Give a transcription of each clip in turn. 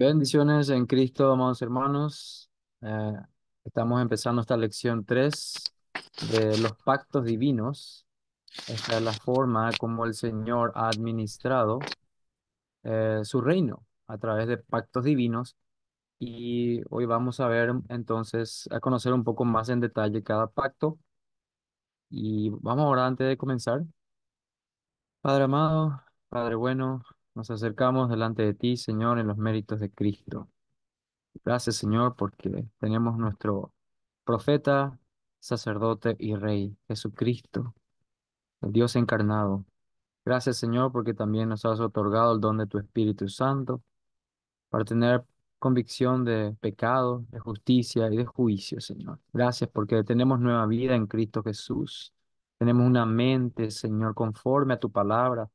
Bendiciones en Cristo, amados hermanos. Eh, estamos empezando esta lección 3 de los pactos divinos. Esta es la forma como el Señor ha administrado eh, su reino a través de pactos divinos. Y hoy vamos a ver entonces, a conocer un poco más en detalle cada pacto. Y vamos ahora antes de comenzar. Padre amado, Padre bueno, nos acercamos delante de ti, Señor, en los méritos de Cristo. Gracias, Señor, porque tenemos nuestro profeta, sacerdote y rey, Jesucristo, el Dios encarnado. Gracias, Señor, porque también nos has otorgado el don de tu Espíritu Santo para tener convicción de pecado, de justicia y de juicio, Señor. Gracias porque tenemos nueva vida en Cristo Jesús. Tenemos una mente, Señor, conforme a tu palabra,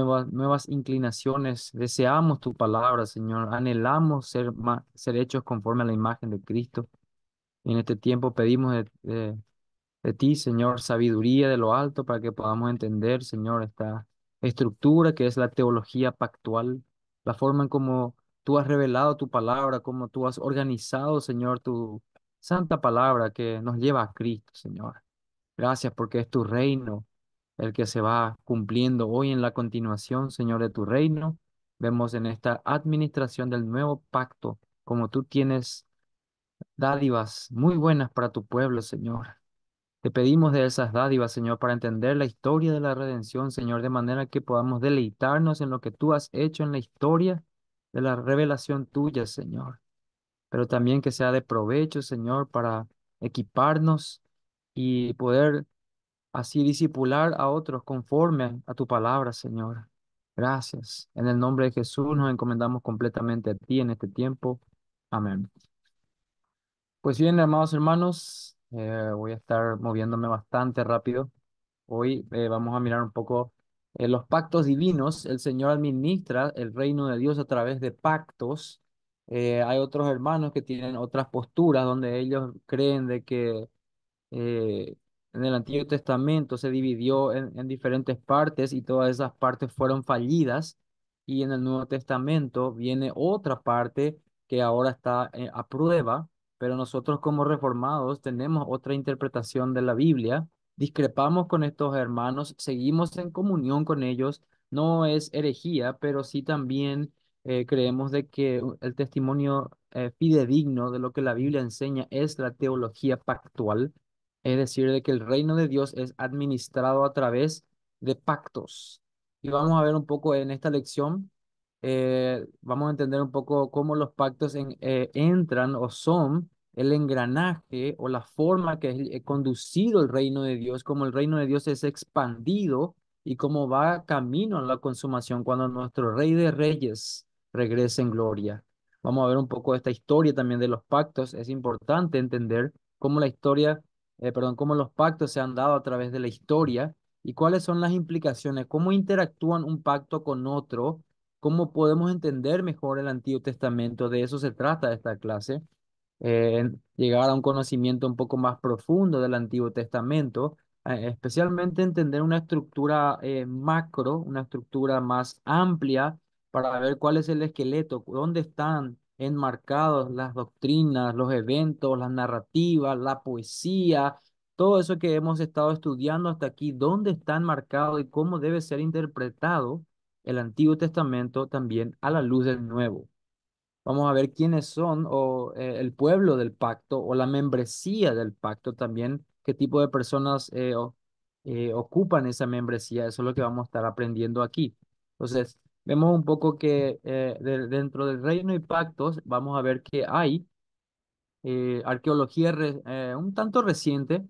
nuevas, inclinaciones. Deseamos tu palabra, Señor. Anhelamos ser, hechos conforme a la imagen de Cristo. En este tiempo pedimos de, de, ti, Señor, sabiduría de lo alto para que podamos entender, Señor, esta estructura que es la teología pactual, la forma en cómo tú has revelado tu palabra, cómo tú has organizado, Señor, tu santa palabra que nos lleva a Cristo, Señor. Gracias porque es tu reino el que se va cumpliendo hoy en la continuación, Señor, de tu reino. Vemos en esta administración del nuevo pacto, como tú tienes dádivas muy buenas para tu pueblo, Señor. Te pedimos de esas dádivas, Señor, para entender la historia de la redención, Señor, de manera que podamos deleitarnos en lo que tú has hecho en la historia de la revelación tuya, Señor. Pero también que sea de provecho, Señor, para equiparnos y poder así disipular a otros conforme a tu palabra, Señor. Gracias. En el nombre de Jesús nos encomendamos completamente a ti en este tiempo. Amén. Pues bien, amados hermanos, eh, voy a estar moviéndome bastante rápido. Hoy eh, vamos a mirar un poco eh, los pactos divinos. El Señor administra el reino de Dios a través de pactos. hay otros hermanos que tienen otras posturas donde ellos creen de que en el Antiguo Testamento se dividió en, diferentes partes y todas esas partes fueron fallidas. Y en el Nuevo Testamento viene otra parte que ahora está eh, a prueba, pero nosotros como reformados tenemos otra interpretación de la Biblia, discrepamos con estos hermanos, seguimos en comunión con ellos, no es herejía, pero sí también eh, creemos de que el testimonio eh, fidedigno de lo que la Biblia enseña es la teología pactual, es decir, de que el reino de Dios es administrado a través de pactos. Y vamos a ver un poco en esta lección, eh, vamos a entender un poco cómo los pactos eh, entran o son el engranaje o la forma que es eh, conducido el reino de Dios, cómo el reino de Dios es expandido y cómo va camino a la consumación cuando nuestro rey de reyes regrese en gloria. Vamos a ver un poco esta historia también de los pactos. Es importante entender cómo la historia eh, perdón, cómo los pactos se han dado a través de la historia y cuáles son las implicaciones, cómo interactúan un pacto con otro, cómo podemos entender mejor el Antiguo Testamento. De eso se trata esta clase, eh, llegar a un conocimiento un poco más profundo del Antiguo Testamento, eh, especialmente entender una estructura macro, una estructura más amplia para ver cuál es el esqueleto, dónde están enmarcados las doctrinas, los eventos, las narrativas, la poesía, todo eso que hemos estado estudiando hasta aquí, dónde están marcados y cómo debe ser interpretado el Antiguo Testamento también a la luz del Nuevo. Vamos a ver quiénes son o eh, el pueblo del pacto o la membresía del pacto también, qué tipo de personas eh, eh, ocupan esa membresía, eso es lo que vamos a estar aprendiendo aquí. Entonces, vemos un poco que eh, dentro del reino y pactos vamos a ver que hay eh, arqueología eh, un tanto reciente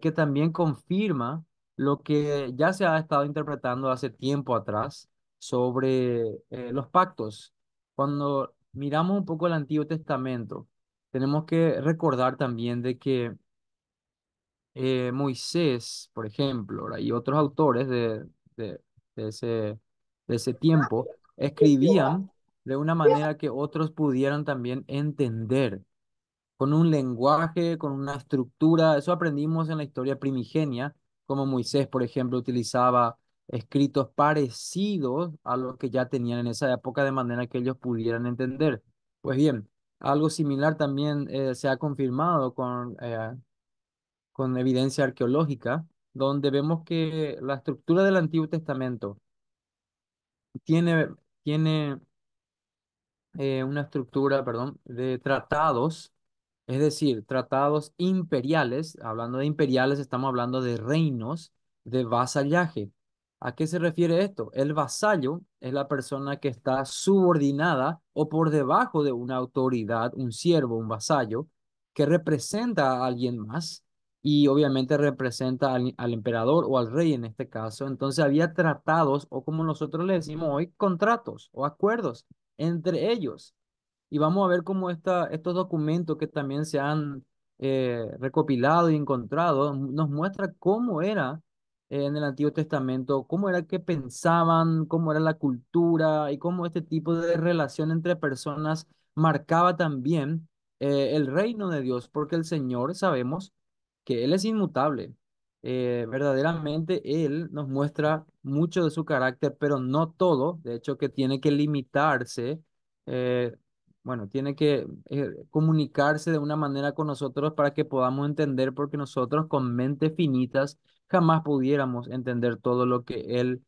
que también confirma lo que ya se ha estado interpretando hace tiempo atrás sobre los pactos. Cuando miramos un poco el Antiguo Testamento, tenemos que recordar también de que Moisés, por ejemplo, y otros autores de, de, de ese de ese tiempo escribían de una manera que otros pudieran también entender, con un lenguaje, con una estructura. Eso aprendimos en la historia primigenia, como Moisés, por ejemplo, utilizaba escritos parecidos a los que ya tenían en esa época, de manera que ellos pudieran entender. Pues bien, algo similar también eh, se ha confirmado con, eh, con evidencia arqueológica, donde vemos que la estructura del Antiguo Testamento tiene, tiene eh, una estructura, perdón, de tratados, es decir, tratados imperiales, hablando de imperiales estamos hablando de reinos de vasallaje. ¿A qué se refiere esto? El vasallo es la persona que está subordinada o por debajo de una autoridad, un siervo, un vasallo, que representa a alguien más y obviamente representa al, emperador o al rey en este caso. Entonces había tratados o como nosotros le decimos hoy, contratos o acuerdos entre ellos. Y vamos a ver cómo esta, estos documentos que también se han eh, recopilado y encontrado nos muestra cómo era eh, en el Antiguo Testamento, cómo era que pensaban, cómo era la cultura y cómo este tipo de relación entre personas marcaba también eh, el reino de Dios, porque el Señor, sabemos, que Él es inmutable. Eh, verdaderamente Él nos muestra mucho de su carácter, pero no todo. De hecho, que tiene que limitarse, eh, bueno, tiene que eh, comunicarse de una manera con nosotros para que podamos entender, porque nosotros con mentes finitas jamás pudiéramos entender todo lo que Él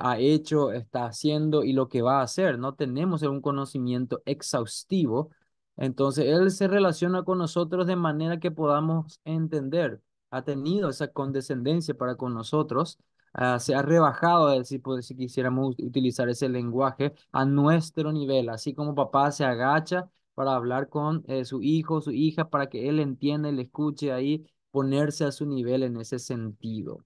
ha hecho, está haciendo y lo que va a hacer. No tenemos un conocimiento exhaustivo entonces, Él se relaciona con nosotros de manera que podamos entender. Ha tenido esa condescendencia para con nosotros. Ah, se ha rebajado, eh, si, si quisiéramos utilizar ese lenguaje, a nuestro nivel, así como papá se agacha para hablar con eh, su hijo, su hija, para que él entienda y le escuche ahí, ponerse a su nivel en ese sentido.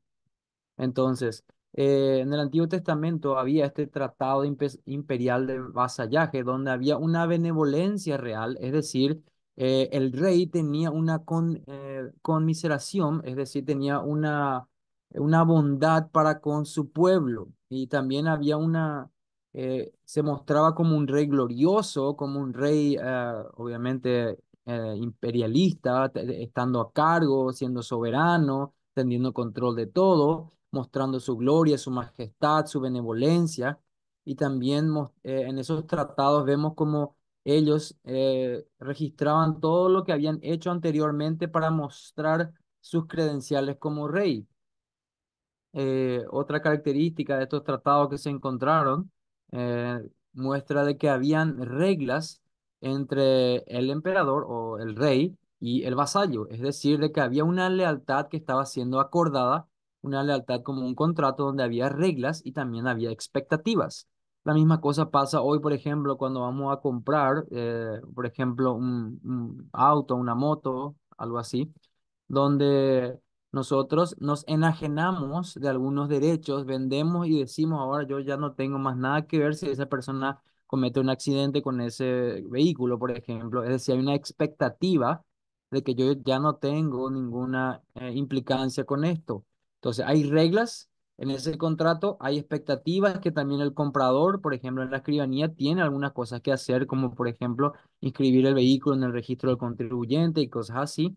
Entonces, eh, en el Antiguo Testamento había este tratado imperial de vasallaje, donde había una benevolencia real, es decir, eh, el rey tenía una con, eh, conmiseración, es decir, tenía una, una bondad para con su pueblo. Y también había una, se mostraba como un rey glorioso, como un rey obviamente imperialista, estando a cargo, siendo soberano, teniendo control de todo mostrando su gloria, su majestad, su benevolencia. Y también eh, en esos tratados vemos como ellos eh, registraban todo lo que habían hecho anteriormente para mostrar sus credenciales como rey. Eh, otra característica de estos tratados que se encontraron muestra de que habían reglas entre el emperador o el rey y el vasallo, es decir, de que había una lealtad que estaba siendo acordada una lealtad como un contrato donde había reglas y también había expectativas. La misma cosa pasa hoy, por ejemplo, cuando vamos a comprar, eh, por ejemplo, un, auto, una moto, algo así, donde nosotros nos enajenamos de algunos derechos, vendemos y decimos, ahora yo ya no tengo más nada que ver si esa persona comete un accidente con ese vehículo, por ejemplo. Es decir, hay una expectativa de que yo ya no tengo ninguna eh, implicancia con esto. Entonces, hay reglas en ese contrato, hay expectativas que también el comprador, por ejemplo, en la escribanía, tiene algunas cosas que hacer, como por ejemplo, inscribir el vehículo en el registro del contribuyente y cosas así.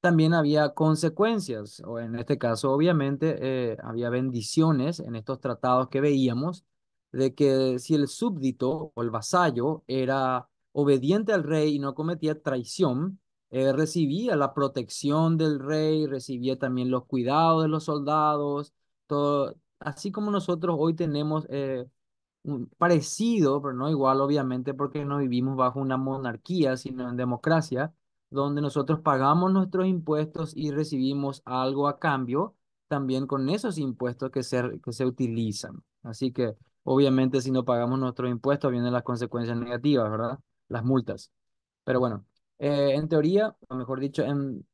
También había consecuencias, o en este caso, obviamente, eh, había bendiciones en estos tratados que veíamos, de que si el súbdito o el vasallo era obediente al rey y no cometía traición, eh, recibía la protección del rey, recibía también los cuidados de los soldados, todo, así como nosotros hoy tenemos eh, un parecido, pero no igual obviamente porque no vivimos bajo una monarquía, sino en democracia, donde nosotros pagamos nuestros impuestos y recibimos algo a cambio también con esos impuestos que se, que se utilizan. Así que obviamente si no pagamos nuestros impuestos vienen las consecuencias negativas, ¿verdad? Las multas. Pero bueno, eh, en teoría, o mejor dicho, en,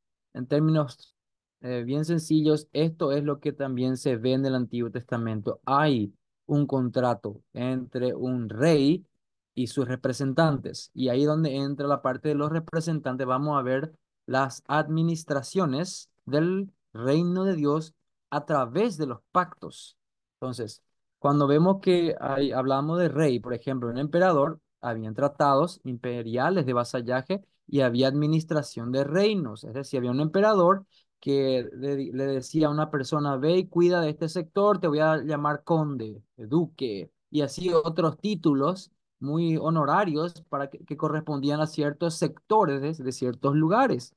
términos eh, bien sencillos, esto es lo que también se ve en el Antiguo Testamento. Hay un contrato entre un rey y sus representantes. Y ahí donde entra la parte de los representantes, vamos a ver las administraciones del reino de Dios a través de los pactos. Entonces, cuando vemos que hablamos de rey, por ejemplo, un emperador, habían tratados imperiales de vasallaje y había administración de reinos, es decir, había un emperador que le, decía a una persona, ve y cuida de este sector, te voy a llamar conde, duque, y así otros títulos muy honorarios para que, correspondían a ciertos sectores de, ciertos lugares.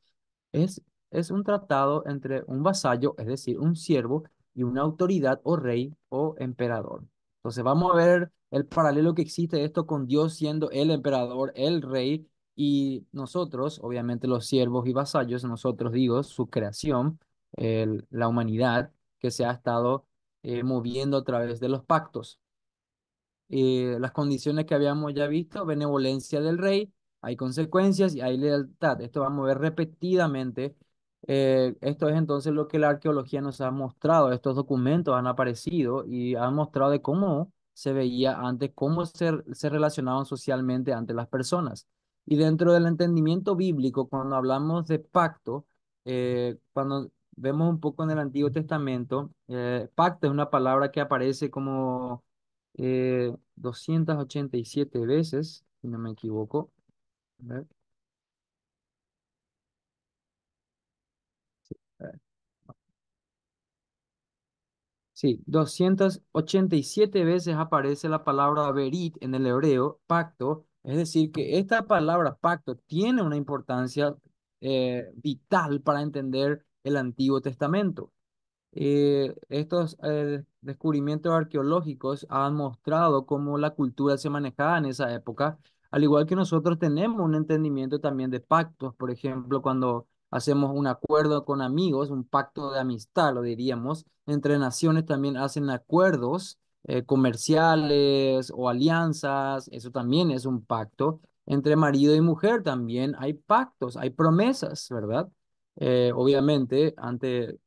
Es, es un tratado entre un vasallo, es decir, un siervo, y una autoridad o rey o emperador. Entonces vamos a ver el paralelo que existe de esto con Dios siendo el emperador, el rey, y nosotros, obviamente los siervos y vasallos, nosotros digo, su creación, la humanidad que se ha estado eh, moviendo a través de los pactos. Eh, las condiciones que habíamos ya visto, benevolencia del rey, hay consecuencias y hay lealtad. Esto vamos a ver repetidamente. Eh, esto es entonces lo que la arqueología nos ha mostrado. Estos documentos han aparecido y han mostrado de cómo se veía antes, cómo se, se relacionaban socialmente ante las personas. Y dentro del entendimiento bíblico, cuando hablamos de pacto, eh, cuando vemos un poco en el Antiguo Testamento, eh, pacto es una palabra que aparece como eh, 287 veces, si no me equivoco. A ver. Sí, 287 veces aparece la palabra verit en el hebreo, pacto, es decir, que esta palabra pacto tiene una importancia eh, vital para entender el Antiguo Testamento. Eh, estos eh, descubrimientos arqueológicos han mostrado cómo la cultura se manejaba en esa época, al igual que nosotros tenemos un entendimiento también de pactos, por ejemplo, cuando hacemos un acuerdo con amigos, un pacto de amistad, lo diríamos, entre naciones también hacen acuerdos eh, comerciales o alianzas, eso también es un pacto. Entre marido y mujer también hay pactos, hay promesas, ¿verdad? Eh, obviamente, ante,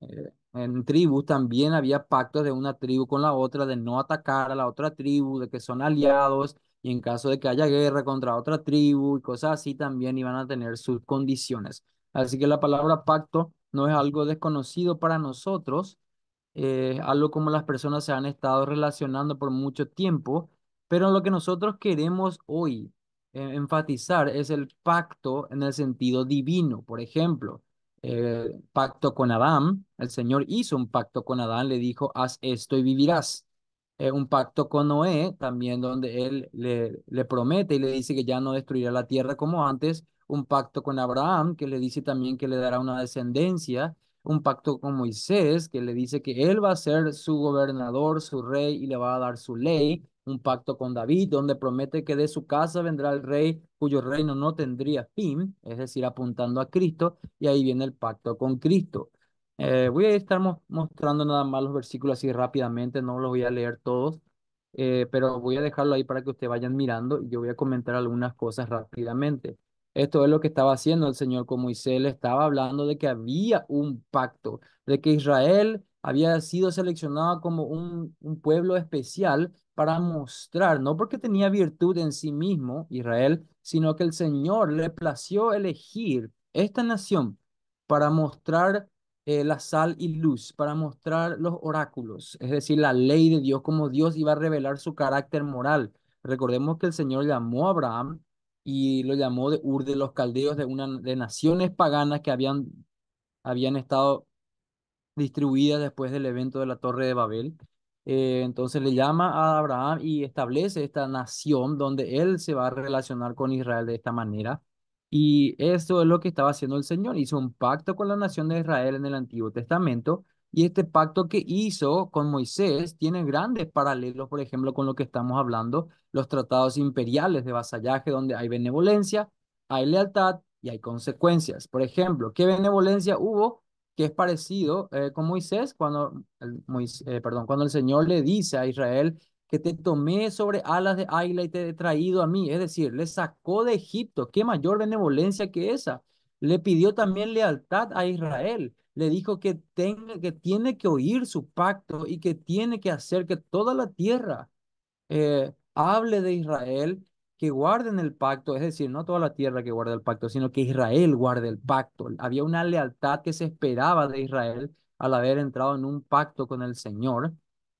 eh, en tribus también había pactos de una tribu con la otra, de no atacar a la otra tribu, de que son aliados, y en caso de que haya guerra contra otra tribu y cosas así, también iban a tener sus condiciones. Así que la palabra pacto no es algo desconocido para nosotros, eh, algo como las personas se han estado relacionando por mucho tiempo, pero lo que nosotros queremos hoy eh, enfatizar es el pacto en el sentido divino, por ejemplo. pacto con Adán, el Señor hizo un pacto con Adán, le dijo, haz esto y vivirás. Eh, un pacto con Noé, también donde él le, le promete y le dice que ya no destruirá la tierra como antes. Un pacto con Abraham, que le dice también que le dará una descendencia un pacto con Moisés que le dice que él va a ser su gobernador, su rey y le va a dar su ley, un pacto con David donde promete que de su casa vendrá el rey cuyo reino no tendría fin, es decir, apuntando a Cristo y ahí viene el pacto con Cristo. Eh, voy a estar mostrando nada más los versículos así rápidamente, no los voy a leer todos, eh, pero voy a dejarlo ahí para que ustedes vayan mirando y yo voy a comentar algunas cosas rápidamente. Esto es lo que estaba haciendo el Señor con Moisés. Le estaba hablando de que había un pacto, de que Israel había sido seleccionado como un, un pueblo especial para mostrar, no porque tenía virtud en sí mismo Israel, sino que el Señor le plació elegir esta nación para mostrar eh, la sal y luz, para mostrar los oráculos, es decir, la ley de Dios, como Dios iba a revelar su carácter moral. Recordemos que el Señor llamó a Abraham y lo llamó de Ur de los Caldeos, de, una, de naciones paganas que habían, habían estado distribuidas después del evento de la Torre de Babel. Eh, entonces le llama a Abraham y establece esta nación donde él se va a relacionar con Israel de esta manera. Y eso es lo que estaba haciendo el Señor. Hizo un pacto con la nación de Israel en el Antiguo Testamento y este pacto que hizo con Moisés tiene grandes paralelos, por ejemplo, con lo que estamos hablando, los tratados imperiales de vasallaje, donde hay benevolencia, hay lealtad y hay consecuencias. Por ejemplo, ¿qué benevolencia hubo? que es parecido eh, con Moisés, cuando eh, cuando el Señor le dice a Israel que te tomé sobre alas de águila y te he traído a mí, es decir, le sacó de Egipto, qué mayor benevolencia que esa le pidió también lealtad a Israel. Le dijo que, tenga, que tiene que oír su pacto y que tiene que hacer que toda la tierra eh, hable de Israel, que guarden el pacto, es decir, no toda la tierra que guarda el pacto, sino que Israel guarde el pacto. Había una lealtad que se esperaba de Israel al haber entrado en un pacto con el Señor.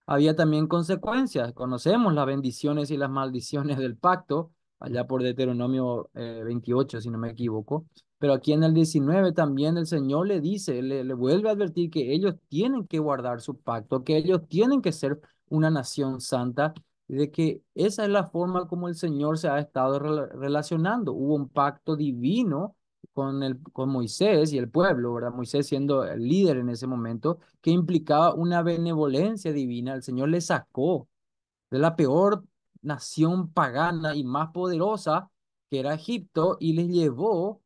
Había también consecuencias. Conocemos las bendiciones y las maldiciones del pacto, allá por Deuteronomio 28, eh, si no me equivoco. Pero aquí en el 19 también el Señor le dice, le, vuelve a advertir que ellos tienen que guardar su pacto, que ellos tienen que ser una nación santa, de que esa es la forma como el Señor se ha estado relacionando. Hubo un pacto divino con, el, con Moisés y el pueblo, ¿verdad? Moisés siendo el líder en ese momento, que implicaba una benevolencia divina. El Señor le sacó de la peor nación pagana y más poderosa, que era Egipto, y les llevó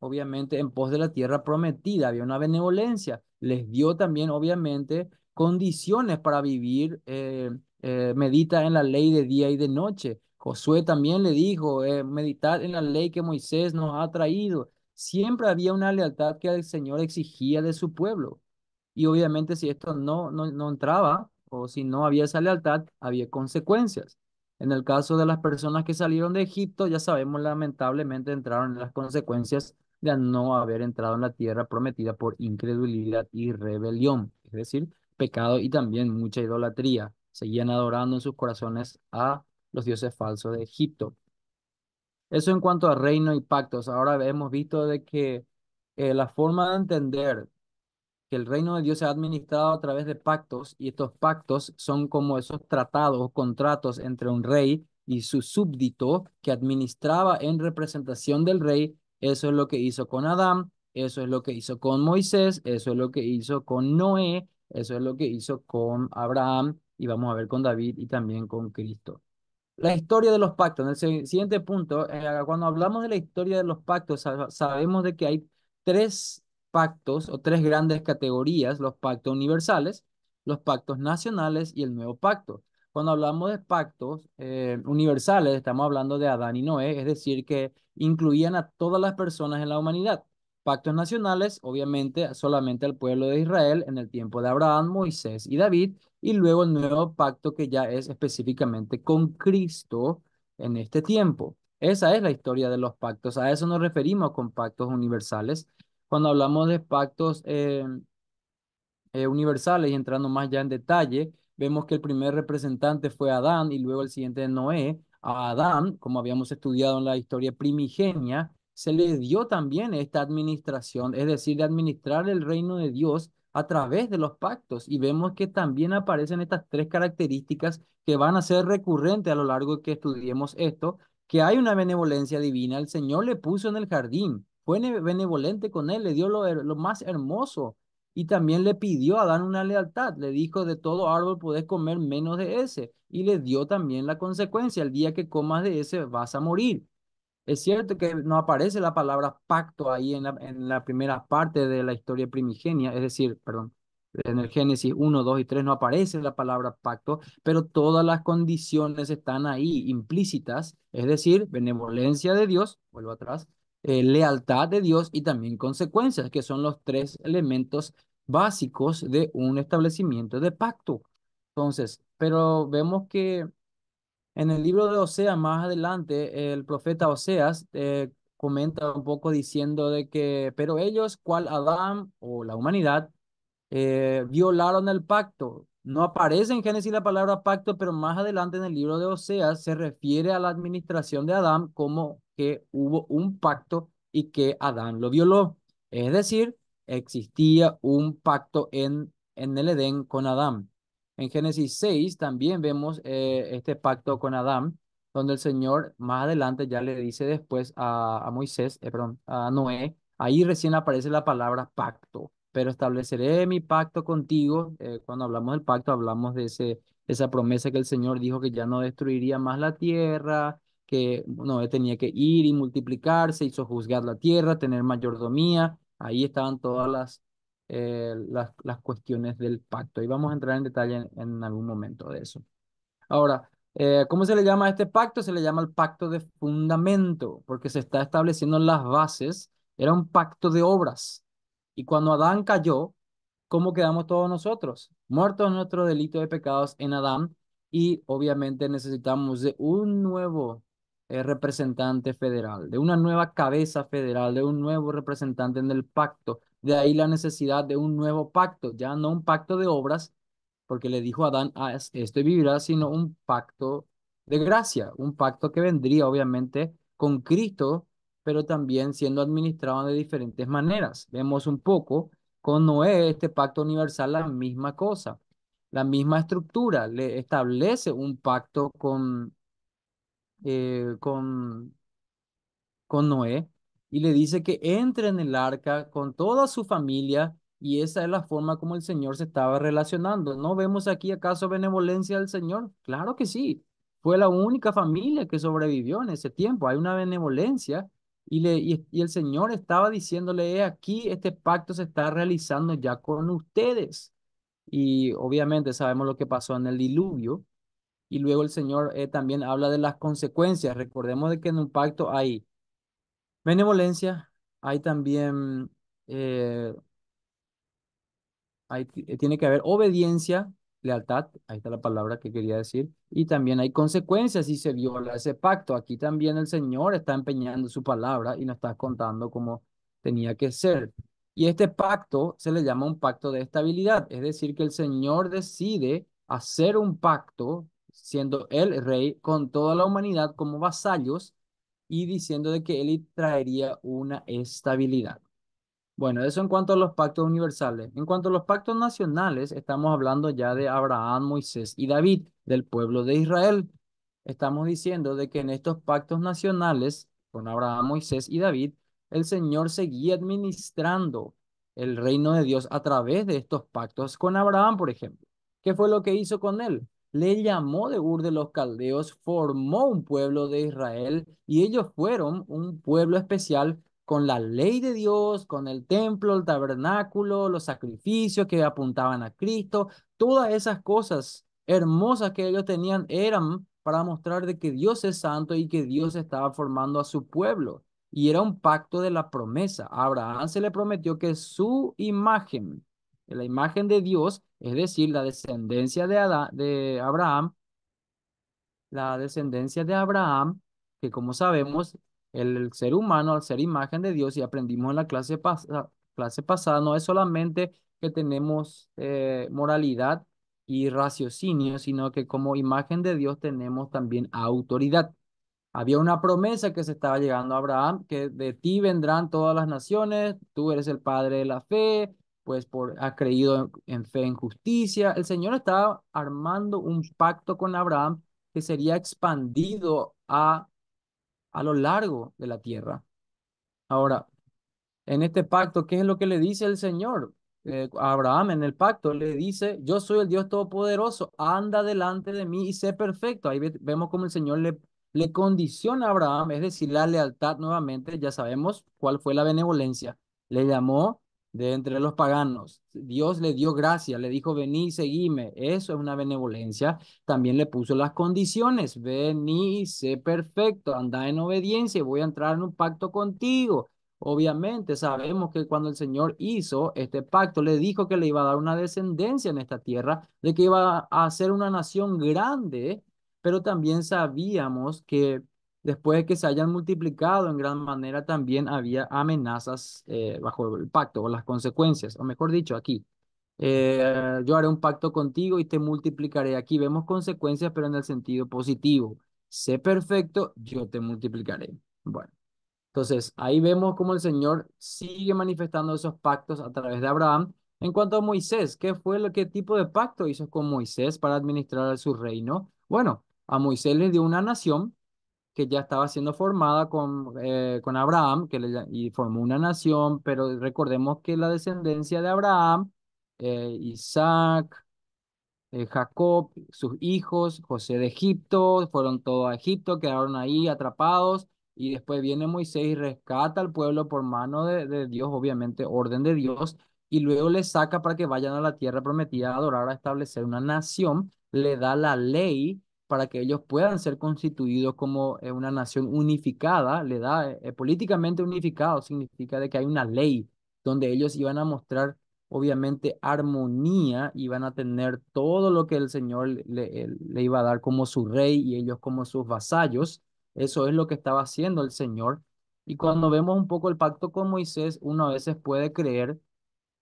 obviamente, en pos de la tierra prometida, había una benevolencia, les dio también, obviamente, condiciones para vivir, eh, eh, medita en la ley de día y de noche. Josué también le dijo, eh, meditar en la ley que Moisés nos ha traído. Siempre había una lealtad que el Señor exigía de su pueblo. Y obviamente si esto no, no, no entraba o si no había esa lealtad, había consecuencias. En el caso de las personas que salieron de Egipto, ya sabemos, lamentablemente entraron en las consecuencias de no haber entrado en la tierra prometida por incredulidad y rebelión, es decir, pecado y también mucha idolatría. Seguían adorando en sus corazones a los dioses falsos de Egipto. Eso en cuanto a reino y pactos. Ahora hemos visto de que eh, la forma de entender que el reino de Dios se ha administrado a través de pactos y estos pactos son como esos tratados, contratos entre un rey y su súbdito que administraba en representación del rey. Eso es lo que hizo con Adán, eso es lo que hizo con Moisés, eso es lo que hizo con Noé, eso es lo que hizo con Abraham y vamos a ver con David y también con Cristo. La historia de los pactos. En el siguiente punto, eh, cuando hablamos de la historia de los pactos, sabemos de que hay tres pactos o tres grandes categorías, los pactos universales, los pactos nacionales y el nuevo pacto. Cuando hablamos de pactos eh, universales, estamos hablando de Adán y Noé, es decir, que incluían a todas las personas en la humanidad. Pactos nacionales, obviamente, solamente al pueblo de Israel en el tiempo de Abraham, Moisés y David, y luego el nuevo pacto que ya es específicamente con Cristo en este tiempo. Esa es la historia de los pactos. A eso nos referimos con pactos universales cuando hablamos de pactos eh, eh, universales y entrando más ya en detalle, vemos que el primer representante fue Adán y luego el siguiente Noé. A Adán, como habíamos estudiado en la historia primigenia, se le dio también esta administración, es decir, de administrar el reino de Dios a través de los pactos. Y vemos que también aparecen estas tres características que van a ser recurrentes a lo largo que estudiemos esto, que hay una benevolencia divina, el Señor le puso en el jardín fue benevolente con él, le dio lo, más hermoso y también le pidió a dar una lealtad, le dijo de todo árbol podés comer menos de ese y le dio también la consecuencia, el día que comas de ese vas a morir. Es cierto que no aparece la palabra pacto ahí en la, en la primera parte de la historia primigenia, es decir, perdón, en el Génesis 1, 2 y 3 no aparece la palabra pacto, pero todas las condiciones están ahí implícitas, es decir, benevolencia de Dios, vuelvo atrás, eh, lealtad de Dios y también consecuencias, que son los tres elementos básicos de un establecimiento de pacto. Entonces, pero vemos que en el libro de Oseas, más adelante, el profeta Oseas eh, comenta un poco diciendo de que, pero ellos, cual Adán o la humanidad, eh, violaron el pacto, no aparece en Génesis la palabra pacto, pero más adelante en el libro de Oseas se refiere a la administración de Adán como que hubo un pacto y que Adán lo violó. Es decir, existía un pacto en, en el Edén con Adán. En Génesis 6 también vemos eh, este pacto con Adán, donde el Señor más adelante ya le dice después a, Moisés, eh, perdón, a Noé, ahí recién aparece la palabra pacto pero estableceré mi pacto contigo. Eh, cuando hablamos del pacto, hablamos de ese, esa promesa que el Señor dijo que ya no destruiría más la tierra, que no tenía que ir y multiplicarse, hizo juzgar la tierra, tener mayordomía. Ahí estaban todas las, eh, las, las, cuestiones del pacto. Y vamos a entrar en detalle en, algún momento de eso. Ahora, eh, ¿cómo se le llama a este pacto? Se le llama el pacto de fundamento, porque se está estableciendo las bases. Era un pacto de obras. Y cuando Adán cayó, ¿cómo quedamos todos nosotros? Muertos nuestro delito de pecados en Adán y obviamente necesitamos de un nuevo eh, representante federal, de una nueva cabeza federal, de un nuevo representante en el pacto. De ahí la necesidad de un nuevo pacto, ya no un pacto de obras, porque le dijo Adán, ah, esto esto vivirá, sino un pacto de gracia, un pacto que vendría obviamente con Cristo pero también siendo administrado de diferentes maneras. Vemos un poco con Noé, este pacto universal, la misma cosa, la misma estructura, le establece un pacto con, eh, con, con Noé y le dice que entre en el arca con toda su familia y esa es la forma como el Señor se estaba relacionando. ¿No vemos aquí acaso benevolencia del Señor? Claro que sí. Fue la única familia que sobrevivió en ese tiempo. Hay una benevolencia y, le, y, el Señor estaba diciéndole, aquí este pacto se está realizando ya con ustedes. Y obviamente sabemos lo que pasó en el diluvio. Y luego el Señor eh, también habla de las consecuencias. Recordemos de que en un pacto hay benevolencia, hay también, eh, hay, eh, tiene que haber obediencia, lealtad, ahí está la palabra que quería decir, y también hay consecuencias si se viola ese pacto. Aquí también el Señor está empeñando su palabra y nos está contando cómo tenía que ser. Y este pacto se le llama un pacto de estabilidad, es decir, que el Señor decide hacer un pacto, siendo el rey, con toda la humanidad como vasallos y diciendo de que él traería una estabilidad. Bueno, eso en cuanto a los pactos universales. En cuanto a los pactos nacionales, estamos hablando ya de Abraham, Moisés y David, del pueblo de Israel. Estamos diciendo de que en estos pactos nacionales con Abraham, Moisés y David, el Señor seguía administrando el reino de Dios a través de estos pactos con Abraham, por ejemplo. ¿Qué fue lo que hizo con él? Le llamó de Ur de los Caldeos, formó un pueblo de Israel y ellos fueron un pueblo especial con la ley de Dios, con el templo, el tabernáculo, los sacrificios que apuntaban a Cristo, todas esas cosas hermosas que ellos tenían eran para mostrar de que Dios es santo y que Dios estaba formando a su pueblo. Y era un pacto de la promesa. A Abraham se le prometió que su imagen, la imagen de Dios, es decir, la descendencia de, de Abraham, la descendencia de Abraham, que como sabemos el ser humano, al ser imagen de Dios, y aprendimos en la clase, clase pasada, no es solamente que tenemos eh, moralidad y raciocinio, sino que como imagen de Dios tenemos también autoridad. Había una promesa que se estaba llegando a Abraham, que de ti vendrán todas las naciones, tú eres el padre de la fe, pues por ha creído en, fe en justicia. El Señor estaba armando un pacto con Abraham que sería expandido a a lo largo de la tierra. Ahora, en este pacto, ¿qué es lo que le dice el Señor? a eh, Abraham en el pacto le dice, yo soy el Dios Todopoderoso, anda delante de mí y sé perfecto. Ahí vemos como el Señor le, le condiciona a Abraham, es decir, la lealtad nuevamente, ya sabemos cuál fue la benevolencia. Le llamó de entre los paganos. Dios le dio gracia, le dijo, vení, seguime. Eso es una benevolencia. También le puso las condiciones, vení, sé perfecto, anda en obediencia y voy a entrar en un pacto contigo. Obviamente sabemos que cuando el Señor hizo este pacto, le dijo que le iba a dar una descendencia en esta tierra, de que iba a ser una nación grande, pero también sabíamos que Después de que se hayan multiplicado en gran manera, también había amenazas eh, bajo el pacto o las consecuencias, o mejor dicho, aquí. Eh, yo haré un pacto contigo y te multiplicaré. Aquí vemos consecuencias, pero en el sentido positivo. Sé perfecto, yo te multiplicaré. Bueno, entonces ahí vemos cómo el Señor sigue manifestando esos pactos a través de Abraham. En cuanto a Moisés, ¿qué fue lo qué tipo de pacto hizo con Moisés para administrar su reino? Bueno, a Moisés le dio una nación que ya estaba siendo formada con, eh, con Abraham que y formó una nación, pero recordemos que la descendencia de Abraham, eh, Isaac, eh, Jacob, sus hijos, José de Egipto, fueron todos a Egipto, quedaron ahí atrapados y después viene Moisés y rescata al pueblo por mano de, de Dios, obviamente orden de Dios, y luego le saca para que vayan a la tierra prometida a adorar, a establecer una nación, le da la ley para que ellos puedan ser constituidos como eh, una nación unificada, le da eh, políticamente unificado, significa de que hay una ley donde ellos iban a mostrar obviamente armonía y van a tener todo lo que el Señor le, le, iba a dar como su rey y ellos como sus vasallos. Eso es lo que estaba haciendo el Señor. Y cuando vemos un poco el pacto con Moisés, uno a veces puede creer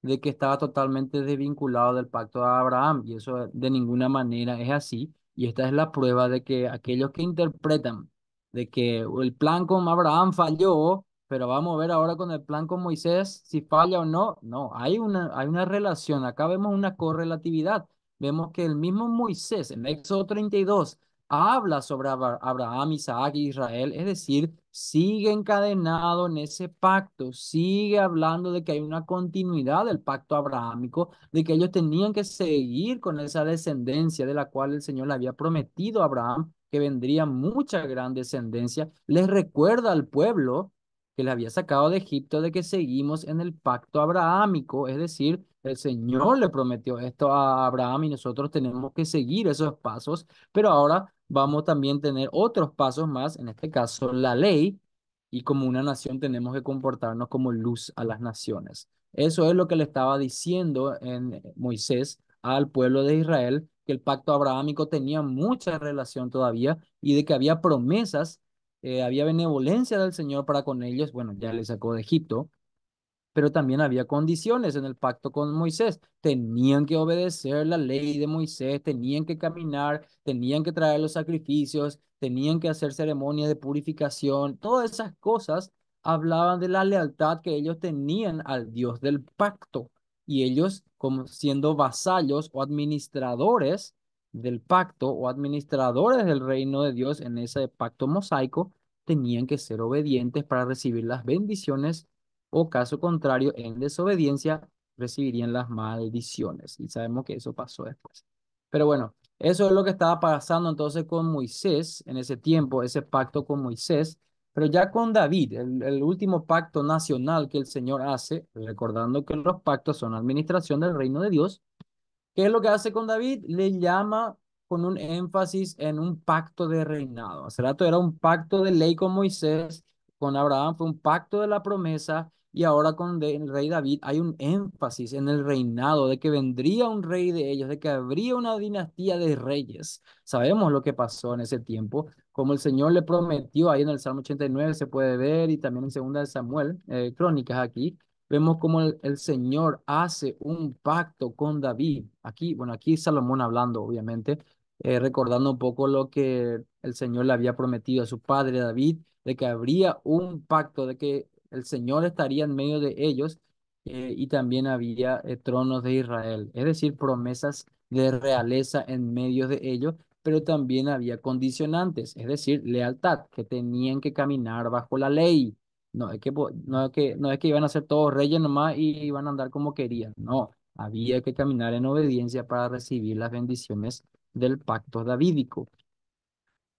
de que estaba totalmente desvinculado del pacto de Abraham y eso de ninguna manera es así. Y esta es la prueba de que aquellos que interpretan de que el plan con Abraham falló, pero vamos a ver ahora con el plan con Moisés si falla o no. No, hay una, hay una relación. Acá vemos una correlatividad. Vemos que el mismo Moisés en Éxodo 32 habla sobre Abraham, Isaac e Israel, es decir, sigue encadenado en ese pacto, sigue hablando de que hay una continuidad del pacto abrahámico, de que ellos tenían que seguir con esa descendencia de la cual el Señor le había prometido a Abraham que vendría mucha gran descendencia. Les recuerda al pueblo que le había sacado de Egipto de que seguimos en el pacto abrahámico, es decir, el Señor le prometió esto a Abraham y nosotros tenemos que seguir esos pasos, pero ahora vamos también a tener otros pasos más, en este caso la ley, y como una nación tenemos que comportarnos como luz a las naciones. Eso es lo que le estaba diciendo en Moisés al pueblo de Israel, que el pacto abrahámico tenía mucha relación todavía y de que había promesas, eh, había benevolencia del Señor para con ellos, bueno, ya le sacó de Egipto, pero también había condiciones en el pacto con Moisés. Tenían que obedecer la ley de Moisés, tenían que caminar, tenían que traer los sacrificios, tenían que hacer ceremonias de purificación. Todas esas cosas hablaban de la lealtad que ellos tenían al Dios del pacto. Y ellos, como siendo vasallos o administradores del pacto o administradores del reino de Dios en ese pacto mosaico, tenían que ser obedientes para recibir las bendiciones o caso contrario, en desobediencia, recibirían las maldiciones. Y sabemos que eso pasó después. Pero bueno, eso es lo que estaba pasando entonces con Moisés en ese tiempo, ese pacto con Moisés. Pero ya con David, el, último pacto nacional que el Señor hace, recordando que los pactos son administración del reino de Dios, ¿qué es lo que hace con David? Le llama con un énfasis en un pacto de reinado. Hace era un pacto de ley con Moisés, con Abraham fue un pacto de la promesa, y ahora con el rey David hay un énfasis en el reinado, de que vendría un rey de ellos, de que habría una dinastía de reyes. Sabemos lo que pasó en ese tiempo, como el Señor le prometió, ahí en el Salmo 89 se puede ver y también en Segunda de Samuel, eh, Crónicas aquí, vemos como el, Señor hace un pacto con David. Aquí, bueno, aquí Salomón hablando, obviamente, eh, recordando un poco lo que el Señor le había prometido a su padre David, de que habría un pacto, de que el Señor estaría en medio de ellos eh, y también había eh, tronos de Israel, es decir, promesas de realeza en medio de ellos, pero también había condicionantes, es decir, lealtad, que tenían que caminar bajo la ley. No es que, no es que, no es que iban a ser todos reyes nomás y iban a andar como querían, no, había que caminar en obediencia para recibir las bendiciones del pacto davídico.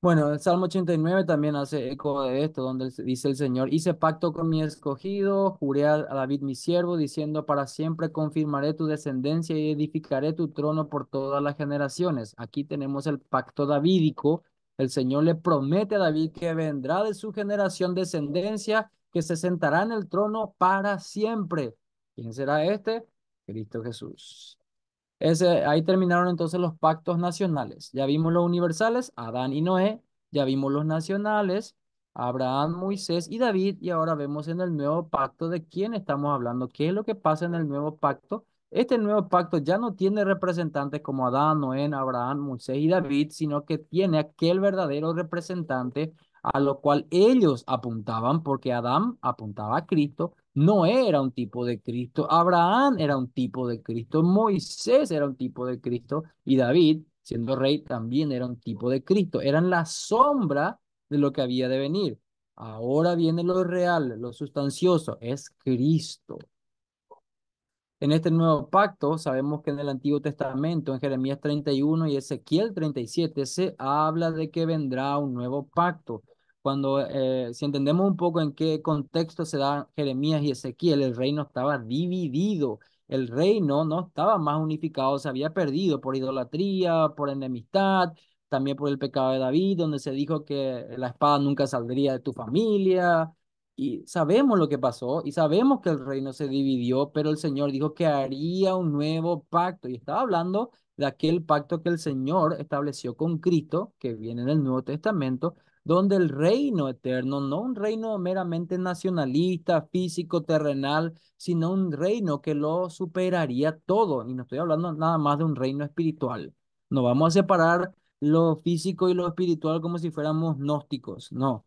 Bueno, el Salmo 89 también hace eco de esto, donde dice el Señor, hice pacto con mi escogido, juré a David mi siervo, diciendo, para siempre confirmaré tu descendencia y edificaré tu trono por todas las generaciones. Aquí tenemos el pacto davídico. El Señor le promete a David que vendrá de su generación descendencia, que se sentará en el trono para siempre. ¿Quién será este? Cristo Jesús ahí terminaron entonces los pactos nacionales. Ya vimos los universales, Adán y Noé, ya vimos los nacionales, Abraham, Moisés y David, y ahora vemos en el nuevo pacto de quién estamos hablando, qué es lo que pasa en el nuevo pacto. Este nuevo pacto ya no tiene representantes como Adán, Noé, Abraham, Moisés y David, sino que tiene aquel verdadero representante a lo cual ellos apuntaban, porque Adán apuntaba a Cristo, no era un tipo de Cristo, Abraham era un tipo de Cristo, Moisés era un tipo de Cristo y David, siendo rey, también era un tipo de Cristo. Eran la sombra de lo que había de venir. Ahora viene lo real, lo sustancioso, es Cristo. En este nuevo pacto, sabemos que en el Antiguo Testamento, en Jeremías 31 y Ezequiel 37, se habla de que vendrá un nuevo pacto cuando eh, si entendemos un poco en qué contexto se dan Jeremías y Ezequiel, el reino estaba dividido, el reino no estaba más unificado, se había perdido por idolatría, por enemistad, también por el pecado de David, donde se dijo que la espada nunca saldría de tu familia. Y sabemos lo que pasó y sabemos que el reino se dividió, pero el Señor dijo que haría un nuevo pacto y estaba hablando de aquel pacto que el Señor estableció con Cristo, que viene en el Nuevo Testamento, donde el reino eterno, no un reino meramente nacionalista, físico, terrenal, sino un reino que lo superaría todo. Y no estoy hablando nada más de un reino espiritual. No vamos a separar lo físico y lo espiritual como si fuéramos gnósticos, no.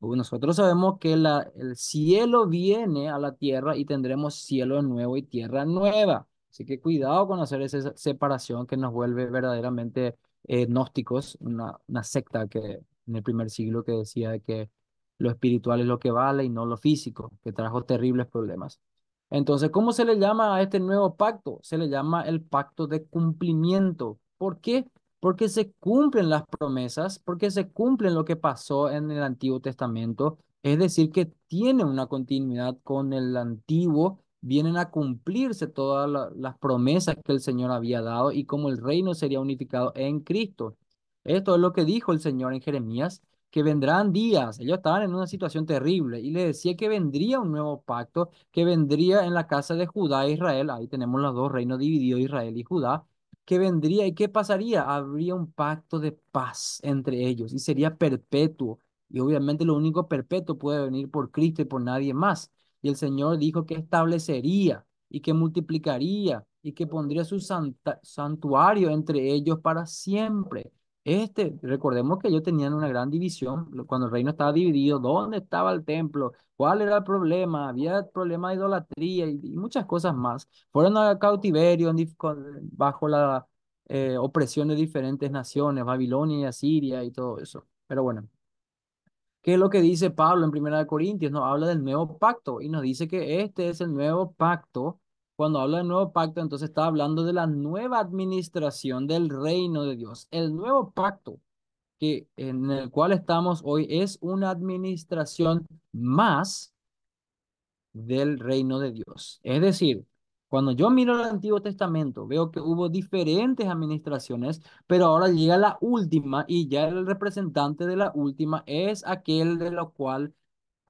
Nosotros sabemos que la, el cielo viene a la tierra y tendremos cielo nuevo y tierra nueva. Así que cuidado con hacer esa separación que nos vuelve verdaderamente eh, gnósticos, una, una secta que en el primer siglo que decía que lo espiritual es lo que vale y no lo físico, que trajo terribles problemas. Entonces, ¿cómo se le llama a este nuevo pacto? Se le llama el pacto de cumplimiento. ¿Por qué? Porque se cumplen las promesas, porque se cumplen lo que pasó en el Antiguo Testamento, es decir, que tiene una continuidad con el Antiguo, vienen a cumplirse todas las promesas que el Señor había dado y como el reino sería unificado en Cristo. Esto es lo que dijo el Señor en Jeremías, que vendrán días, ellos estaban en una situación terrible y le decía que vendría un nuevo pacto, que vendría en la casa de Judá e Israel, ahí tenemos los dos reinos divididos, Israel y Judá, que vendría y qué pasaría, habría un pacto de paz entre ellos y sería perpetuo. Y obviamente lo único perpetuo puede venir por Cristo y por nadie más. Y el Señor dijo que establecería y que multiplicaría y que pondría su santuario entre ellos para siempre. Este, recordemos que ellos tenían una gran división cuando el reino estaba dividido, dónde estaba el templo, cuál era el problema, había el problema de idolatría y, muchas cosas más. Fueron a cautiverio bajo la eh, opresión de diferentes naciones, Babilonia y Asiria y todo eso. Pero bueno, ¿qué es lo que dice Pablo en Primera de Corintios? Nos habla del nuevo pacto y nos dice que este es el nuevo pacto cuando habla del nuevo pacto, entonces está hablando de la nueva administración del reino de Dios. El nuevo pacto que, en el cual estamos hoy es una administración más del reino de Dios. Es decir, cuando yo miro el Antiguo Testamento, veo que hubo diferentes administraciones, pero ahora llega la última y ya el representante de la última es aquel de lo cual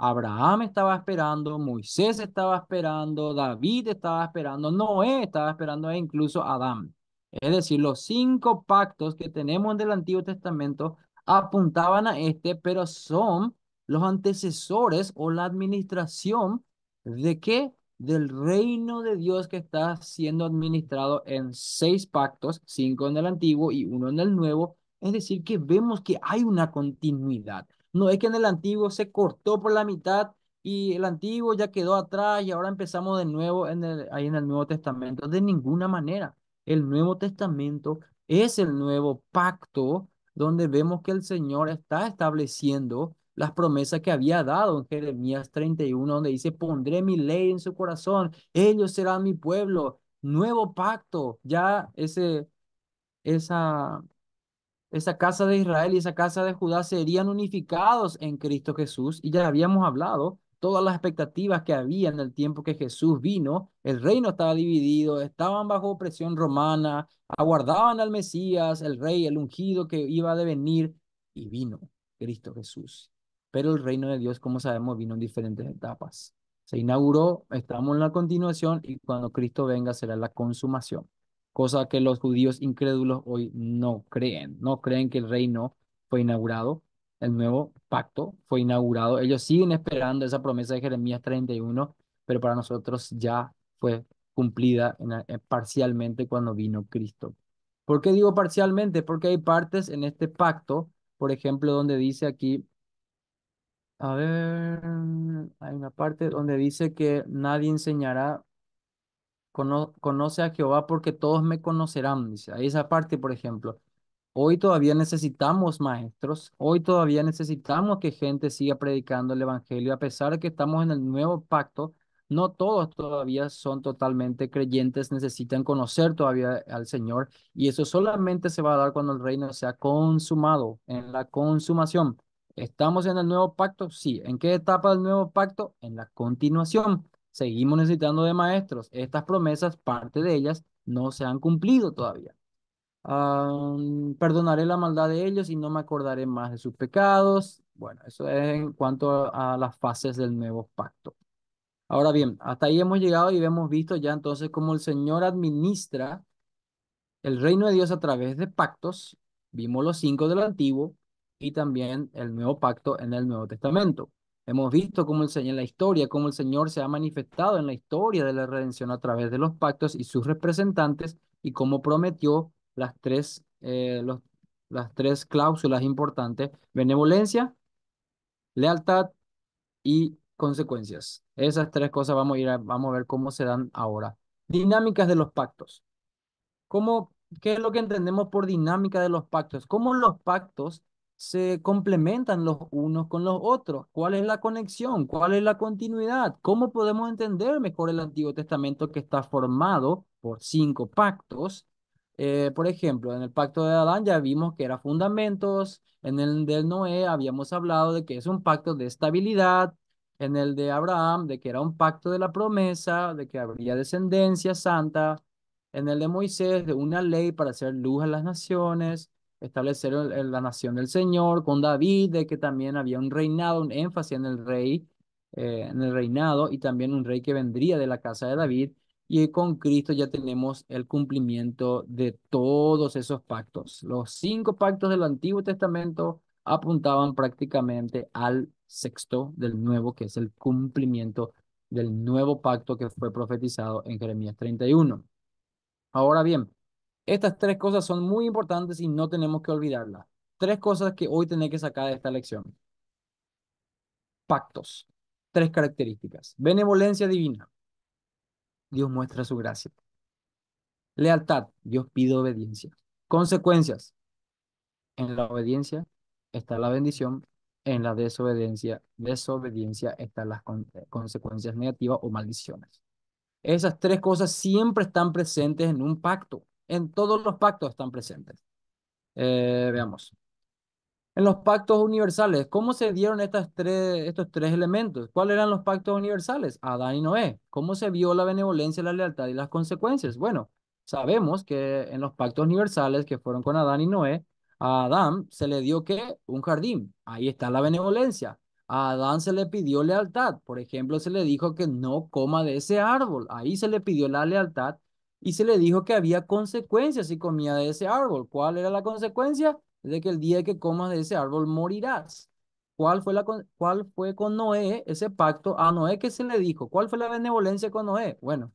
Abraham estaba esperando, Moisés estaba esperando, David estaba esperando, Noé estaba esperando e incluso Adán. Es decir, los cinco pactos que tenemos del Antiguo Testamento apuntaban a este, pero son los antecesores o la administración de qué? Del reino de Dios que está siendo administrado en seis pactos, cinco en el antiguo y uno en el nuevo. Es decir, que vemos que hay una continuidad. No es que en el antiguo se cortó por la mitad y el antiguo ya quedó atrás y ahora empezamos de nuevo en el, ahí en el Nuevo Testamento. De ninguna manera. El Nuevo Testamento es el nuevo pacto donde vemos que el Señor está estableciendo las promesas que había dado en Jeremías 31, donde dice, pondré mi ley en su corazón, ellos serán mi pueblo, nuevo pacto, ya ese, esa esa casa de Israel y esa casa de Judá serían unificados en Cristo Jesús. Y ya habíamos hablado todas las expectativas que había en el tiempo que Jesús vino. El reino estaba dividido, estaban bajo opresión romana, aguardaban al Mesías, el rey, el ungido que iba a venir. y vino Cristo Jesús. Pero el reino de Dios, como sabemos, vino en diferentes etapas. Se inauguró, estamos en la continuación y cuando Cristo venga será la consumación cosa que los judíos incrédulos hoy no creen, no creen que el reino fue inaugurado, el nuevo pacto fue inaugurado, ellos siguen esperando esa promesa de Jeremías 31, pero para nosotros ya fue cumplida eh, parcialmente cuando vino Cristo. ¿Por qué digo parcialmente? Porque hay partes en este pacto, por ejemplo, donde dice aquí, a ver, hay una parte donde dice que nadie enseñará conoce a Jehová porque todos me conocerán, dice. Ahí esa parte, por ejemplo. Hoy todavía necesitamos maestros, hoy todavía necesitamos que gente siga predicando el Evangelio, a pesar de que estamos en el nuevo pacto, no todos todavía son totalmente creyentes, necesitan conocer todavía al Señor y eso solamente se va a dar cuando el reino sea consumado, en la consumación. ¿Estamos en el nuevo pacto? Sí. ¿En qué etapa del nuevo pacto? En la continuación. Seguimos necesitando de maestros. Estas promesas, parte de ellas, no se han cumplido todavía. Ah, perdonaré la maldad de ellos y no me acordaré más de sus pecados. Bueno, eso es en cuanto a, a las fases del nuevo pacto. Ahora bien, hasta ahí hemos llegado y hemos visto ya entonces cómo el Señor administra el reino de Dios a través de pactos. Vimos los cinco del antiguo y también el nuevo pacto en el Nuevo Testamento. Hemos visto cómo el Señor en la historia, cómo el Señor se ha manifestado en la historia de la redención a través de los pactos y sus representantes y cómo prometió las tres, eh, las tres cláusulas importantes, benevolencia, lealtad y consecuencias. Esas tres cosas vamos a, ir vamos a ver cómo se dan ahora. Dinámicas de los pactos. ¿Cómo, ¿Qué es lo que entendemos por dinámica de los pactos? ¿Cómo los pactos se complementan los unos con los otros. ¿Cuál es la conexión? ¿Cuál es la continuidad? ¿Cómo podemos entender mejor el Antiguo Testamento que está formado por cinco pactos? Eh, por ejemplo, en el pacto de Adán ya vimos que era fundamentos, en el del Noé habíamos hablado de que es un pacto de estabilidad, en el de Abraham de que era un pacto de la promesa, de que habría descendencia santa, en el de Moisés de una ley para hacer luz a las naciones, Establecer la nación del Señor, con David, de que también había un reinado, un énfasis en el rey, eh, en el reinado, y también un rey que vendría de la casa de David, y con Cristo ya tenemos el cumplimiento de todos esos pactos. Los cinco pactos del Antiguo Testamento apuntaban prácticamente al sexto del nuevo, que es el cumplimiento del nuevo pacto que fue profetizado en Jeremías 31. Ahora bien, estas tres cosas son muy importantes y no tenemos que olvidarlas. Tres cosas que hoy tenéis que sacar de esta lección. Pactos. Tres características. Benevolencia divina. Dios muestra su gracia. Lealtad. Dios pide obediencia. Consecuencias. En la obediencia está la bendición. En la desobediencia, desobediencia están las consecuencias negativas o maldiciones. Esas tres cosas siempre están presentes en un pacto en todos los pactos están presentes. Eh, veamos. En los pactos universales, ¿cómo se dieron estas tres, estos tres elementos? ¿Cuáles eran los pactos universales? Adán y Noé. ¿Cómo se vio la benevolencia, la lealtad y las consecuencias? Bueno, sabemos que en los pactos universales que fueron con Adán y Noé, a Adán se le dio que un jardín. Ahí está la benevolencia. A Adán se le pidió lealtad. Por ejemplo, se le dijo que no coma de ese árbol. Ahí se le pidió la lealtad y se le dijo que había consecuencias si comía de ese árbol. ¿Cuál era la consecuencia? De que el día que comas de ese árbol morirás. ¿Cuál fue, la, ¿Cuál fue con Noé ese pacto? A Noé que se le dijo. ¿Cuál fue la benevolencia con Noé? Bueno,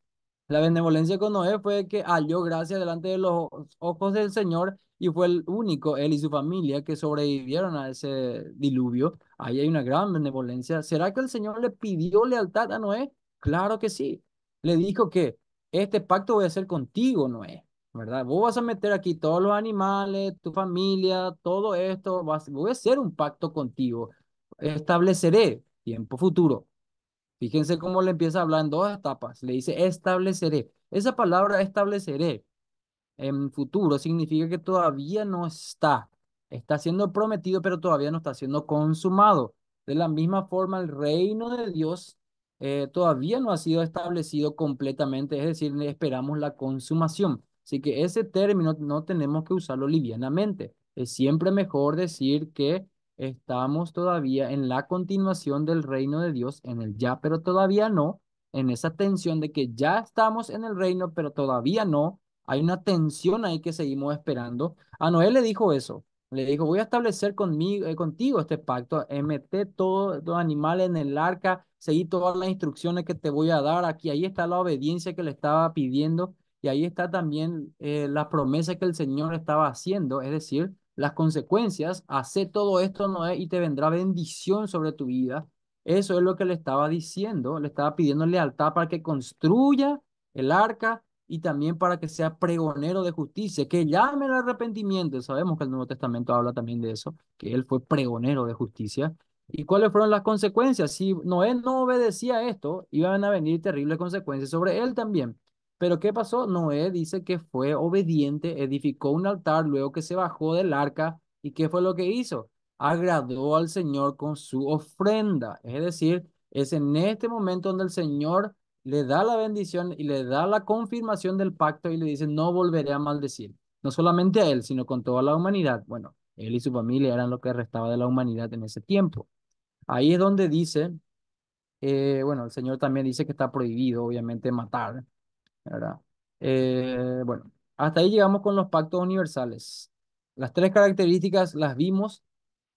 la benevolencia con Noé fue que halló gracia delante de los ojos del Señor y fue el único, él y su familia, que sobrevivieron a ese diluvio. Ahí hay una gran benevolencia. ¿Será que el Señor le pidió lealtad a Noé? Claro que sí. Le dijo que este pacto voy a hacer contigo, Noé, ¿verdad? Vos vas a meter aquí todos los animales, tu familia, todo esto, voy a hacer un pacto contigo, estableceré tiempo futuro. Fíjense cómo le empieza a hablar en dos etapas, le dice estableceré. Esa palabra estableceré en futuro significa que todavía no está, está siendo prometido, pero todavía no está siendo consumado. De la misma forma, el reino de Dios eh, todavía no ha sido establecido completamente, es decir, esperamos la consumación. Así que ese término no tenemos que usarlo livianamente. Es siempre mejor decir que estamos todavía en la continuación del reino de Dios, en el ya, pero todavía no, en esa tensión de que ya estamos en el reino, pero todavía no. Hay una tensión ahí que seguimos esperando. A Noé le dijo eso. Le dijo, voy a establecer conmigo, eh, contigo este pacto, eh, todo todos los animales en el arca, seguí todas las instrucciones que te voy a dar aquí, ahí está la obediencia que le estaba pidiendo y ahí está también eh, la promesa que el Señor estaba haciendo, es decir, las consecuencias, hace todo esto no y te vendrá bendición sobre tu vida. Eso es lo que le estaba diciendo, le estaba pidiendo lealtad para que construya el arca, y también para que sea pregonero de justicia, que llame al arrepentimiento. Sabemos que el Nuevo Testamento habla también de eso, que él fue pregonero de justicia. ¿Y cuáles fueron las consecuencias? Si Noé no obedecía esto, iban a venir terribles consecuencias sobre él también. Pero ¿qué pasó? Noé dice que fue obediente, edificó un altar luego que se bajó del arca. ¿Y qué fue lo que hizo? Agradó al Señor con su ofrenda. Es decir, es en este momento donde el Señor le da la bendición y le da la confirmación del pacto y le dice, no volveré a maldecir, no solamente a él, sino con toda la humanidad. Bueno, él y su familia eran lo que restaba de la humanidad en ese tiempo. Ahí es donde dice, eh, bueno, el Señor también dice que está prohibido, obviamente, matar, ¿verdad? Eh, bueno, hasta ahí llegamos con los pactos universales. Las tres características las vimos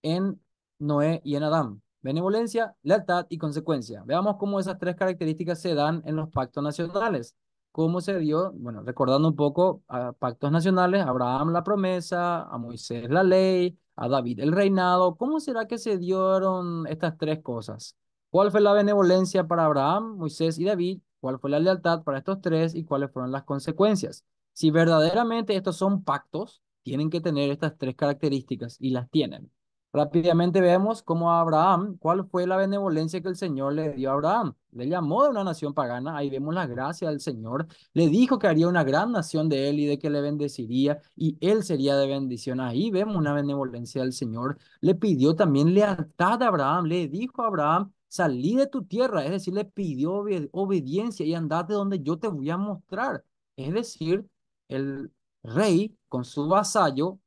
en Noé y en Adán benevolencia, lealtad y consecuencia. Veamos cómo esas tres características se dan en los pactos nacionales. ¿Cómo se dio? Bueno, recordando un poco a pactos nacionales, Abraham la promesa, a Moisés la ley, a David el reinado. ¿Cómo será que se dieron estas tres cosas? ¿Cuál fue la benevolencia para Abraham, Moisés y David? ¿Cuál fue la lealtad para estos tres y cuáles fueron las consecuencias? Si verdaderamente estos son pactos, tienen que tener estas tres características y las tienen. Rápidamente vemos cómo Abraham, cuál fue la benevolencia que el Señor le dio a Abraham. Le llamó de una nación pagana, ahí vemos la gracia del Señor. Le dijo que haría una gran nación de él y de que le bendeciría y él sería de bendición. Ahí vemos una benevolencia del Señor. Le pidió también lealtad a Abraham, le dijo a Abraham, salí de tu tierra, es decir, le pidió obediencia y andate donde yo te voy a mostrar. Es decir, el rey con su vasallo,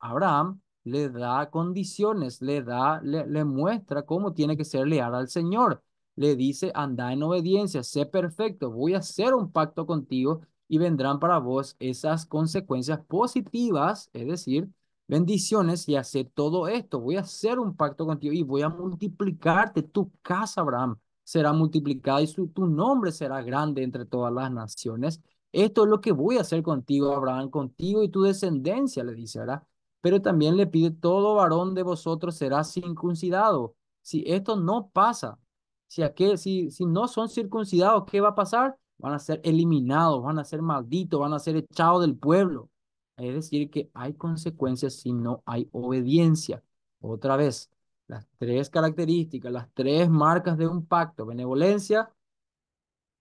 Abraham, le da condiciones, le da, le, muestra cómo tiene que ser leal al Señor. Le dice, anda en obediencia, sé perfecto, voy a hacer un pacto contigo y vendrán para vos esas consecuencias positivas, es decir, bendiciones y hace todo esto. Voy a hacer un pacto contigo y voy a multiplicarte. Tu casa, Abraham, será multiplicada y su, tu nombre será grande entre todas las naciones. Esto es lo que voy a hacer contigo, Abraham, contigo y tu descendencia, le dice, Abraham pero también le pide, todo varón de vosotros será circuncidado. Si esto no pasa, si, si, si no son circuncidados, ¿qué va a pasar? Van a ser eliminados, van a ser malditos, van a ser echados del pueblo. Es decir, que hay consecuencias si no hay obediencia. Otra vez, las tres características, las tres marcas de un pacto, benevolencia,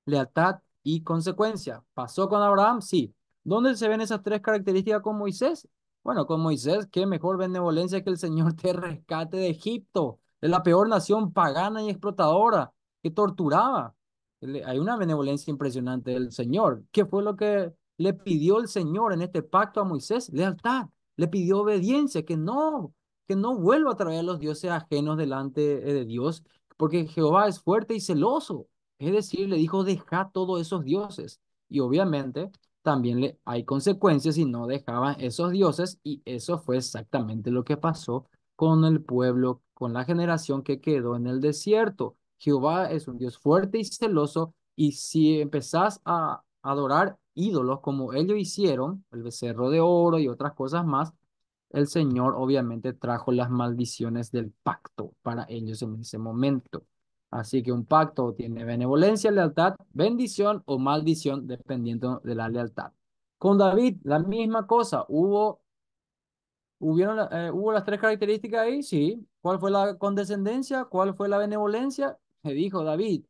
lealtad y consecuencia. ¿Pasó con Abraham? Sí. ¿Dónde se ven esas tres características con Moisés? Bueno, con Moisés, qué mejor benevolencia que el Señor te rescate de Egipto, de la peor nación pagana y explotadora que torturaba. Hay una benevolencia impresionante del Señor. ¿Qué fue lo que le pidió el Señor en este pacto a Moisés? Lealtad. Le pidió obediencia, que no, que no vuelva a traer a los dioses ajenos delante eh, de Dios, porque Jehová es fuerte y celoso. Es decir, le dijo, deja todos esos dioses. Y obviamente también le, hay consecuencias si no dejaban esos dioses y eso fue exactamente lo que pasó con el pueblo, con la generación que quedó en el desierto. Jehová es un Dios fuerte y celoso y si empezás a adorar ídolos como ellos hicieron, el becerro de oro y otras cosas más, el Señor obviamente trajo las maldiciones del pacto para ellos en ese momento. Así que un pacto tiene benevolencia, lealtad, bendición o maldición, dependiendo de la lealtad. Con David, la misma cosa. Hubo, hubieron, eh, hubo las tres características ahí, sí. ¿Cuál fue la condescendencia? ¿Cuál fue la benevolencia? Le dijo David,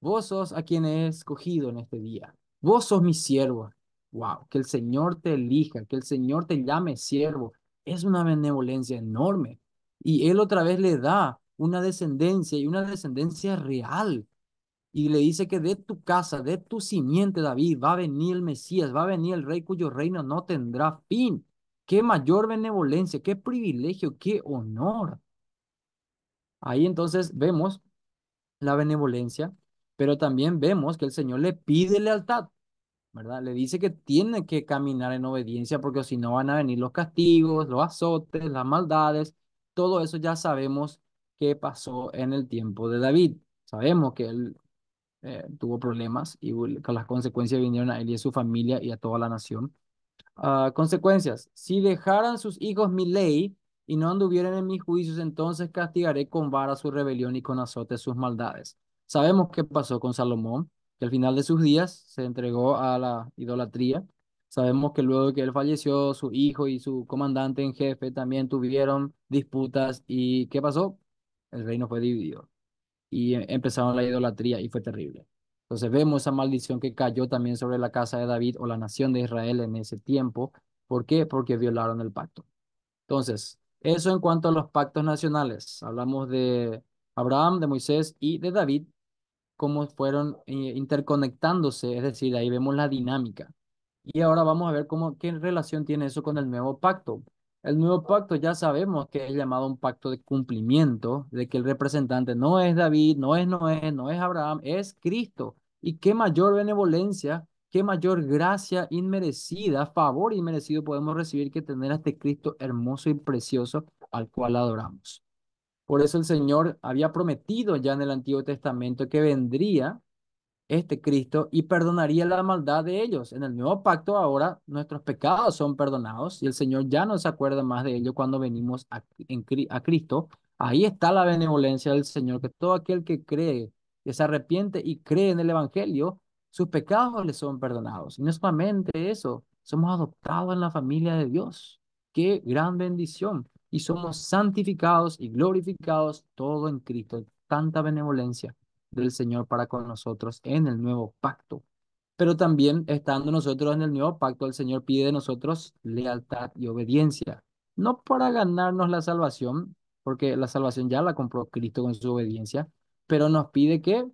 vos sos a quien he escogido en este día. Vos sos mi siervo. Wow, que el Señor te elija, que el Señor te llame siervo. Es una benevolencia enorme. Y Él otra vez le da una descendencia y una descendencia real. Y le dice que de tu casa, de tu simiente, David, va a venir el Mesías, va a venir el rey cuyo reino no tendrá fin. Qué mayor benevolencia, qué privilegio, qué honor. Ahí entonces vemos la benevolencia, pero también vemos que el Señor le pide lealtad, ¿verdad? Le dice que tiene que caminar en obediencia porque si no van a venir los castigos, los azotes, las maldades, todo eso ya sabemos qué pasó en el tiempo de David. Sabemos que él eh, tuvo problemas y las consecuencias vinieron a él y a su familia y a toda la nación. Ah, consecuencias, si dejaran sus hijos mi ley y no anduvieran en mis juicios, entonces castigaré con vara su rebelión y con azote sus maldades. Sabemos qué pasó con Salomón, que al final de sus días se entregó a la idolatría. Sabemos que luego que él falleció, su hijo y su comandante en jefe también tuvieron disputas. ¿Y qué pasó? el reino fue dividido y em, empezaron la idolatría y fue terrible. Entonces vemos esa maldición que cayó también sobre la casa de David o la nación de Israel en ese tiempo. ¿Por qué? Porque violaron el pacto. Entonces, eso en cuanto a los pactos nacionales. Hablamos de Abraham, de Moisés y de David, cómo fueron eh, interconectándose, es decir, ahí vemos la dinámica. Y ahora vamos a ver cómo, qué relación tiene eso con el nuevo pacto. El nuevo pacto ya sabemos que es llamado un pacto de cumplimiento, de que el representante no es David, no es Noé, no es Abraham, es Cristo. Y qué mayor benevolencia, qué mayor gracia inmerecida, favor inmerecido podemos recibir que tener a este Cristo hermoso y precioso al cual adoramos. Por eso el Señor había prometido ya en el Antiguo Testamento que vendría este Cristo y perdonaría la maldad de ellos. En el nuevo pacto ahora nuestros pecados son perdonados y el Señor ya no se acuerda más de ellos cuando venimos a, Cristo. Ahí está la benevolencia del Señor, que todo aquel que cree, que se arrepiente y cree en el Evangelio, sus pecados le son perdonados. Y no solamente eso, somos adoptados en la familia de Dios. Qué gran bendición. Y somos santificados y glorificados todo en Cristo. Tanta benevolencia del Señor para con nosotros en el nuevo pacto. Pero también estando nosotros en el nuevo pacto, el Señor pide de nosotros lealtad y obediencia. No para ganarnos la salvación, porque la salvación ya la compró Cristo con su obediencia, pero nos pide que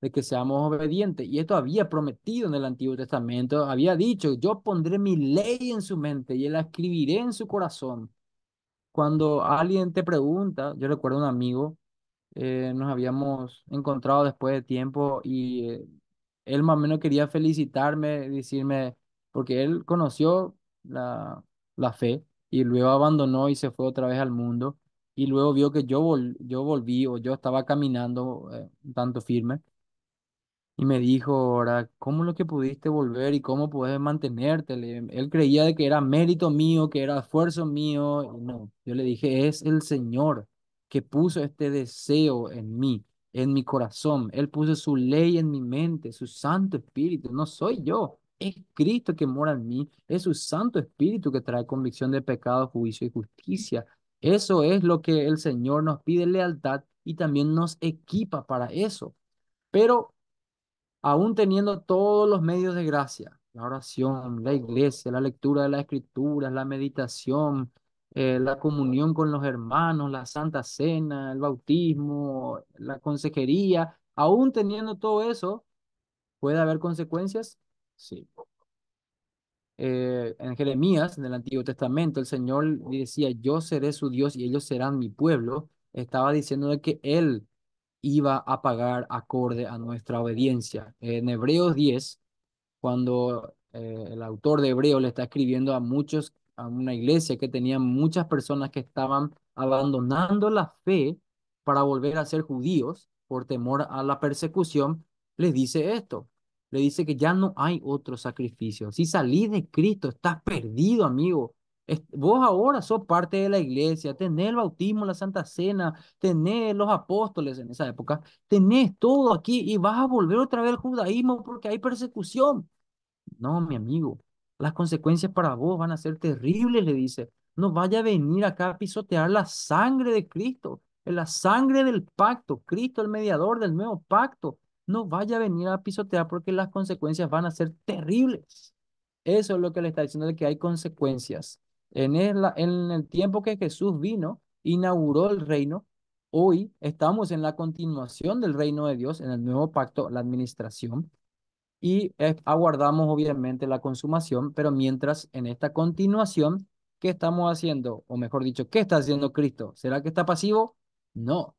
de que seamos obedientes. Y esto había prometido en el Antiguo Testamento, había dicho, yo pondré mi ley en su mente y la escribiré en su corazón. Cuando alguien te pregunta, yo recuerdo a un amigo eh, nos habíamos encontrado después de tiempo y eh, él más o menos quería felicitarme, decirme, porque él conoció la, la fe y luego abandonó y se fue otra vez al mundo y luego vio que yo, yo volví o yo estaba caminando eh, tanto firme y me dijo, ahora, ¿cómo lo que pudiste volver y cómo puedes mantenerte? él creía de que era mérito mío, que era esfuerzo mío. Y no, yo le dije, es el Señor que puso este deseo en mí, en mi corazón. Él puso su ley en mi mente, su Santo Espíritu. No soy yo, es Cristo que mora en mí, es su Santo Espíritu que trae convicción de pecado, juicio y justicia. Eso es lo que el Señor nos pide lealtad y también nos equipa para eso. Pero aún teniendo todos los medios de gracia, la oración, la iglesia, la lectura de las escrituras, la meditación, eh, la comunión con los hermanos, la Santa Cena, el bautismo, la consejería, aún teniendo todo eso, ¿puede haber consecuencias? Sí. Eh, en Jeremías, en el Antiguo Testamento, el Señor decía, yo seré su Dios y ellos serán mi pueblo. Estaba diciendo de que Él iba a pagar acorde a nuestra obediencia. En Hebreos 10, cuando eh, el autor de Hebreos le está escribiendo a muchos una iglesia que tenía muchas personas que estaban abandonando la fe para volver a ser judíos por temor a la persecución, le dice esto. Le dice que ya no hay otro sacrificio. Si salís de Cristo, estás perdido, amigo. Vos ahora sos parte de la iglesia, tenés el bautismo, la Santa Cena, tenés los apóstoles en esa época, tenés todo aquí y vas a volver otra vez al judaísmo porque hay persecución. No, mi amigo, las consecuencias para vos van a ser terribles, le dice. No vaya a venir acá a pisotear la sangre de Cristo, la sangre del pacto, Cristo el mediador del nuevo pacto. No vaya a venir a pisotear porque las consecuencias van a ser terribles. Eso es lo que le está diciendo, de que hay consecuencias. En el, en el tiempo que Jesús vino, inauguró el reino. Hoy estamos en la continuación del reino de Dios, en el nuevo pacto, la administración y eh, aguardamos obviamente la consumación, pero mientras en esta continuación, ¿qué estamos haciendo? O mejor dicho, ¿qué está haciendo Cristo? ¿Será que está pasivo? No.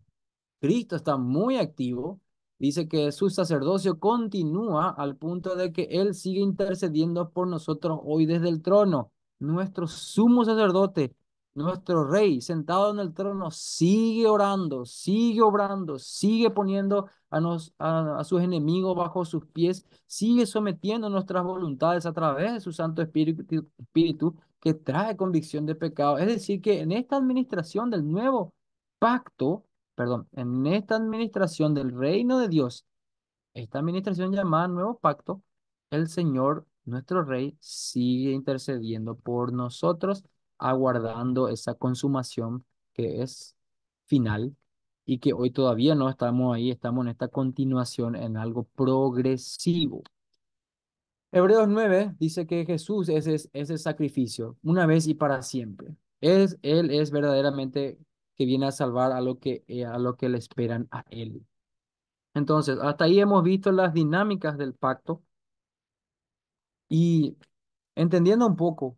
Cristo está muy activo. Dice que su sacerdocio continúa al punto de que Él sigue intercediendo por nosotros hoy desde el trono. Nuestro sumo sacerdote nuestro rey sentado en el trono sigue orando, sigue obrando, sigue poniendo a, nos, a, sus enemigos bajo sus pies, sigue sometiendo nuestras voluntades a través de su Santo Espíritu, Espíritu que trae convicción de pecado. Es decir, que en esta administración del nuevo pacto, perdón, en esta administración del reino de Dios, esta administración llamada nuevo pacto, el Señor, nuestro Rey, sigue intercediendo por nosotros aguardando esa consumación que es final y que hoy todavía no estamos ahí, estamos en esta continuación, en algo progresivo. Hebreos 9 dice que Jesús es ese sacrificio, una vez y para siempre. Es, él es verdaderamente que viene a salvar a lo que, eh, a lo que le esperan a él. Entonces, hasta ahí hemos visto las dinámicas del pacto y entendiendo un poco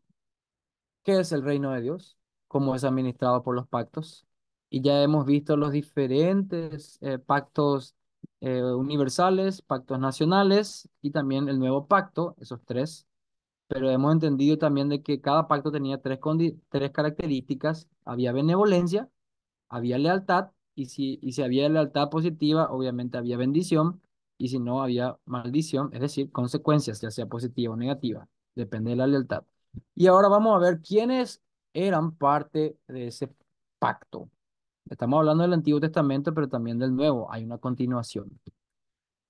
qué es el reino de Dios, cómo es administrado por los pactos. Y ya hemos visto los diferentes eh, pactos eh, universales, pactos nacionales y también el nuevo pacto, esos tres. Pero hemos entendido también de que cada pacto tenía tres, tres características. Había benevolencia, había lealtad y si, y si había lealtad positiva, obviamente había bendición y si no había maldición, es decir, consecuencias, ya sea positiva o negativa, depende de la lealtad. Y ahora vamos a ver quiénes eran parte de ese pacto. Estamos hablando del Antiguo Testamento, pero también del Nuevo. Hay una continuación.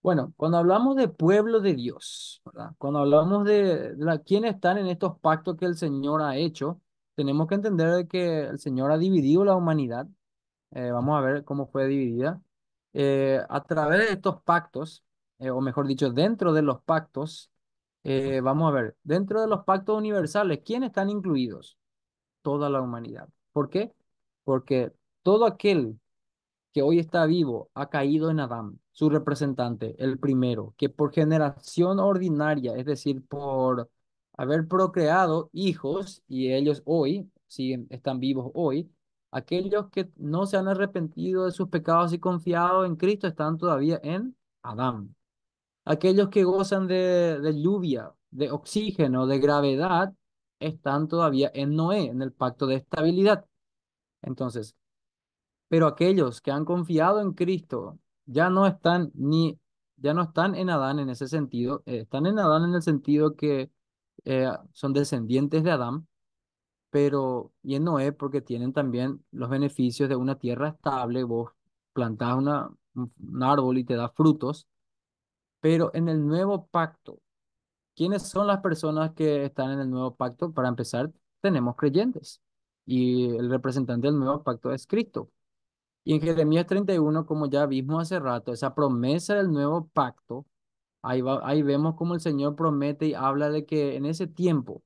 Bueno, cuando hablamos de pueblo de Dios, cuando hablamos de quiénes están en estos pactos que el Señor ha hecho, tenemos que entender que el Señor ha dividido la humanidad. Eh, vamos a ver cómo fue dividida. Eh, a través de estos pactos, eh, o mejor dicho, dentro de los pactos, eh, vamos a ver, dentro de los pactos universales, ¿quiénes están incluidos? Toda la humanidad. ¿Por qué? Porque todo aquel que hoy está vivo ha caído en Adán, su representante, el primero, que por generación ordinaria, es decir, por haber procreado hijos y ellos hoy, siguen están vivos hoy, aquellos que no se han arrepentido de sus pecados y confiado en Cristo están todavía en Adán aquellos que gozan de, lluvia, de oxígeno, de gravedad, están todavía en Noé, en el pacto de estabilidad. Entonces, pero aquellos que han confiado en Cristo ya no están ni ya no están en Adán en ese sentido, eh, están en Adán en el sentido que eh, son descendientes de Adán, pero y en Noé porque tienen también los beneficios de una tierra estable, vos plantás una, un árbol y te da frutos, pero en el nuevo pacto, ¿quiénes son las personas que están en el nuevo pacto? Para empezar, tenemos creyentes y el representante del nuevo pacto es Cristo. Y en Jeremías 31, como ya vimos hace rato, esa promesa del nuevo pacto, ahí, ahí vemos cómo el Señor promete y habla de que en ese tiempo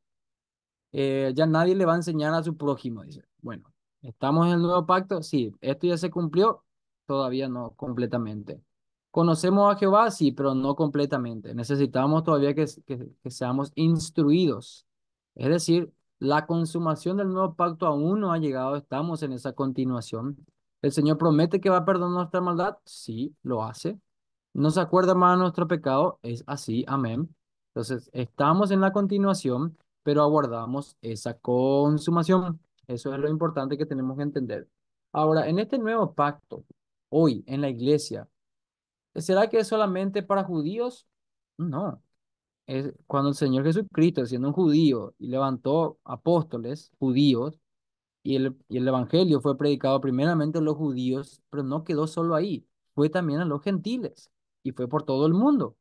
eh, ya nadie le va a enseñar a su prójimo. Dice, bueno, ¿estamos en el nuevo pacto? Sí, esto ya se cumplió, todavía no completamente. Conocemos a Jehová, sí, pero no completamente. Necesitamos todavía que, que, seamos instruidos. Es decir, la consumación del nuevo pacto aún no ha llegado, estamos en esa continuación. El Señor promete que va a perdonar nuestra maldad, sí, lo hace. No se acuerda más de nuestro pecado, es así, amén. Entonces, estamos en la continuación, pero aguardamos esa consumación. Eso es lo importante que tenemos que entender. Ahora, en este nuevo pacto, hoy en la iglesia, ¿Será que es solamente para judíos? No. Es cuando el Señor Jesucristo, siendo un judío, y levantó apóstoles judíos, y el, y el Evangelio fue predicado primeramente a los judíos, pero no quedó solo ahí, fue también a los gentiles, y fue por todo el mundo.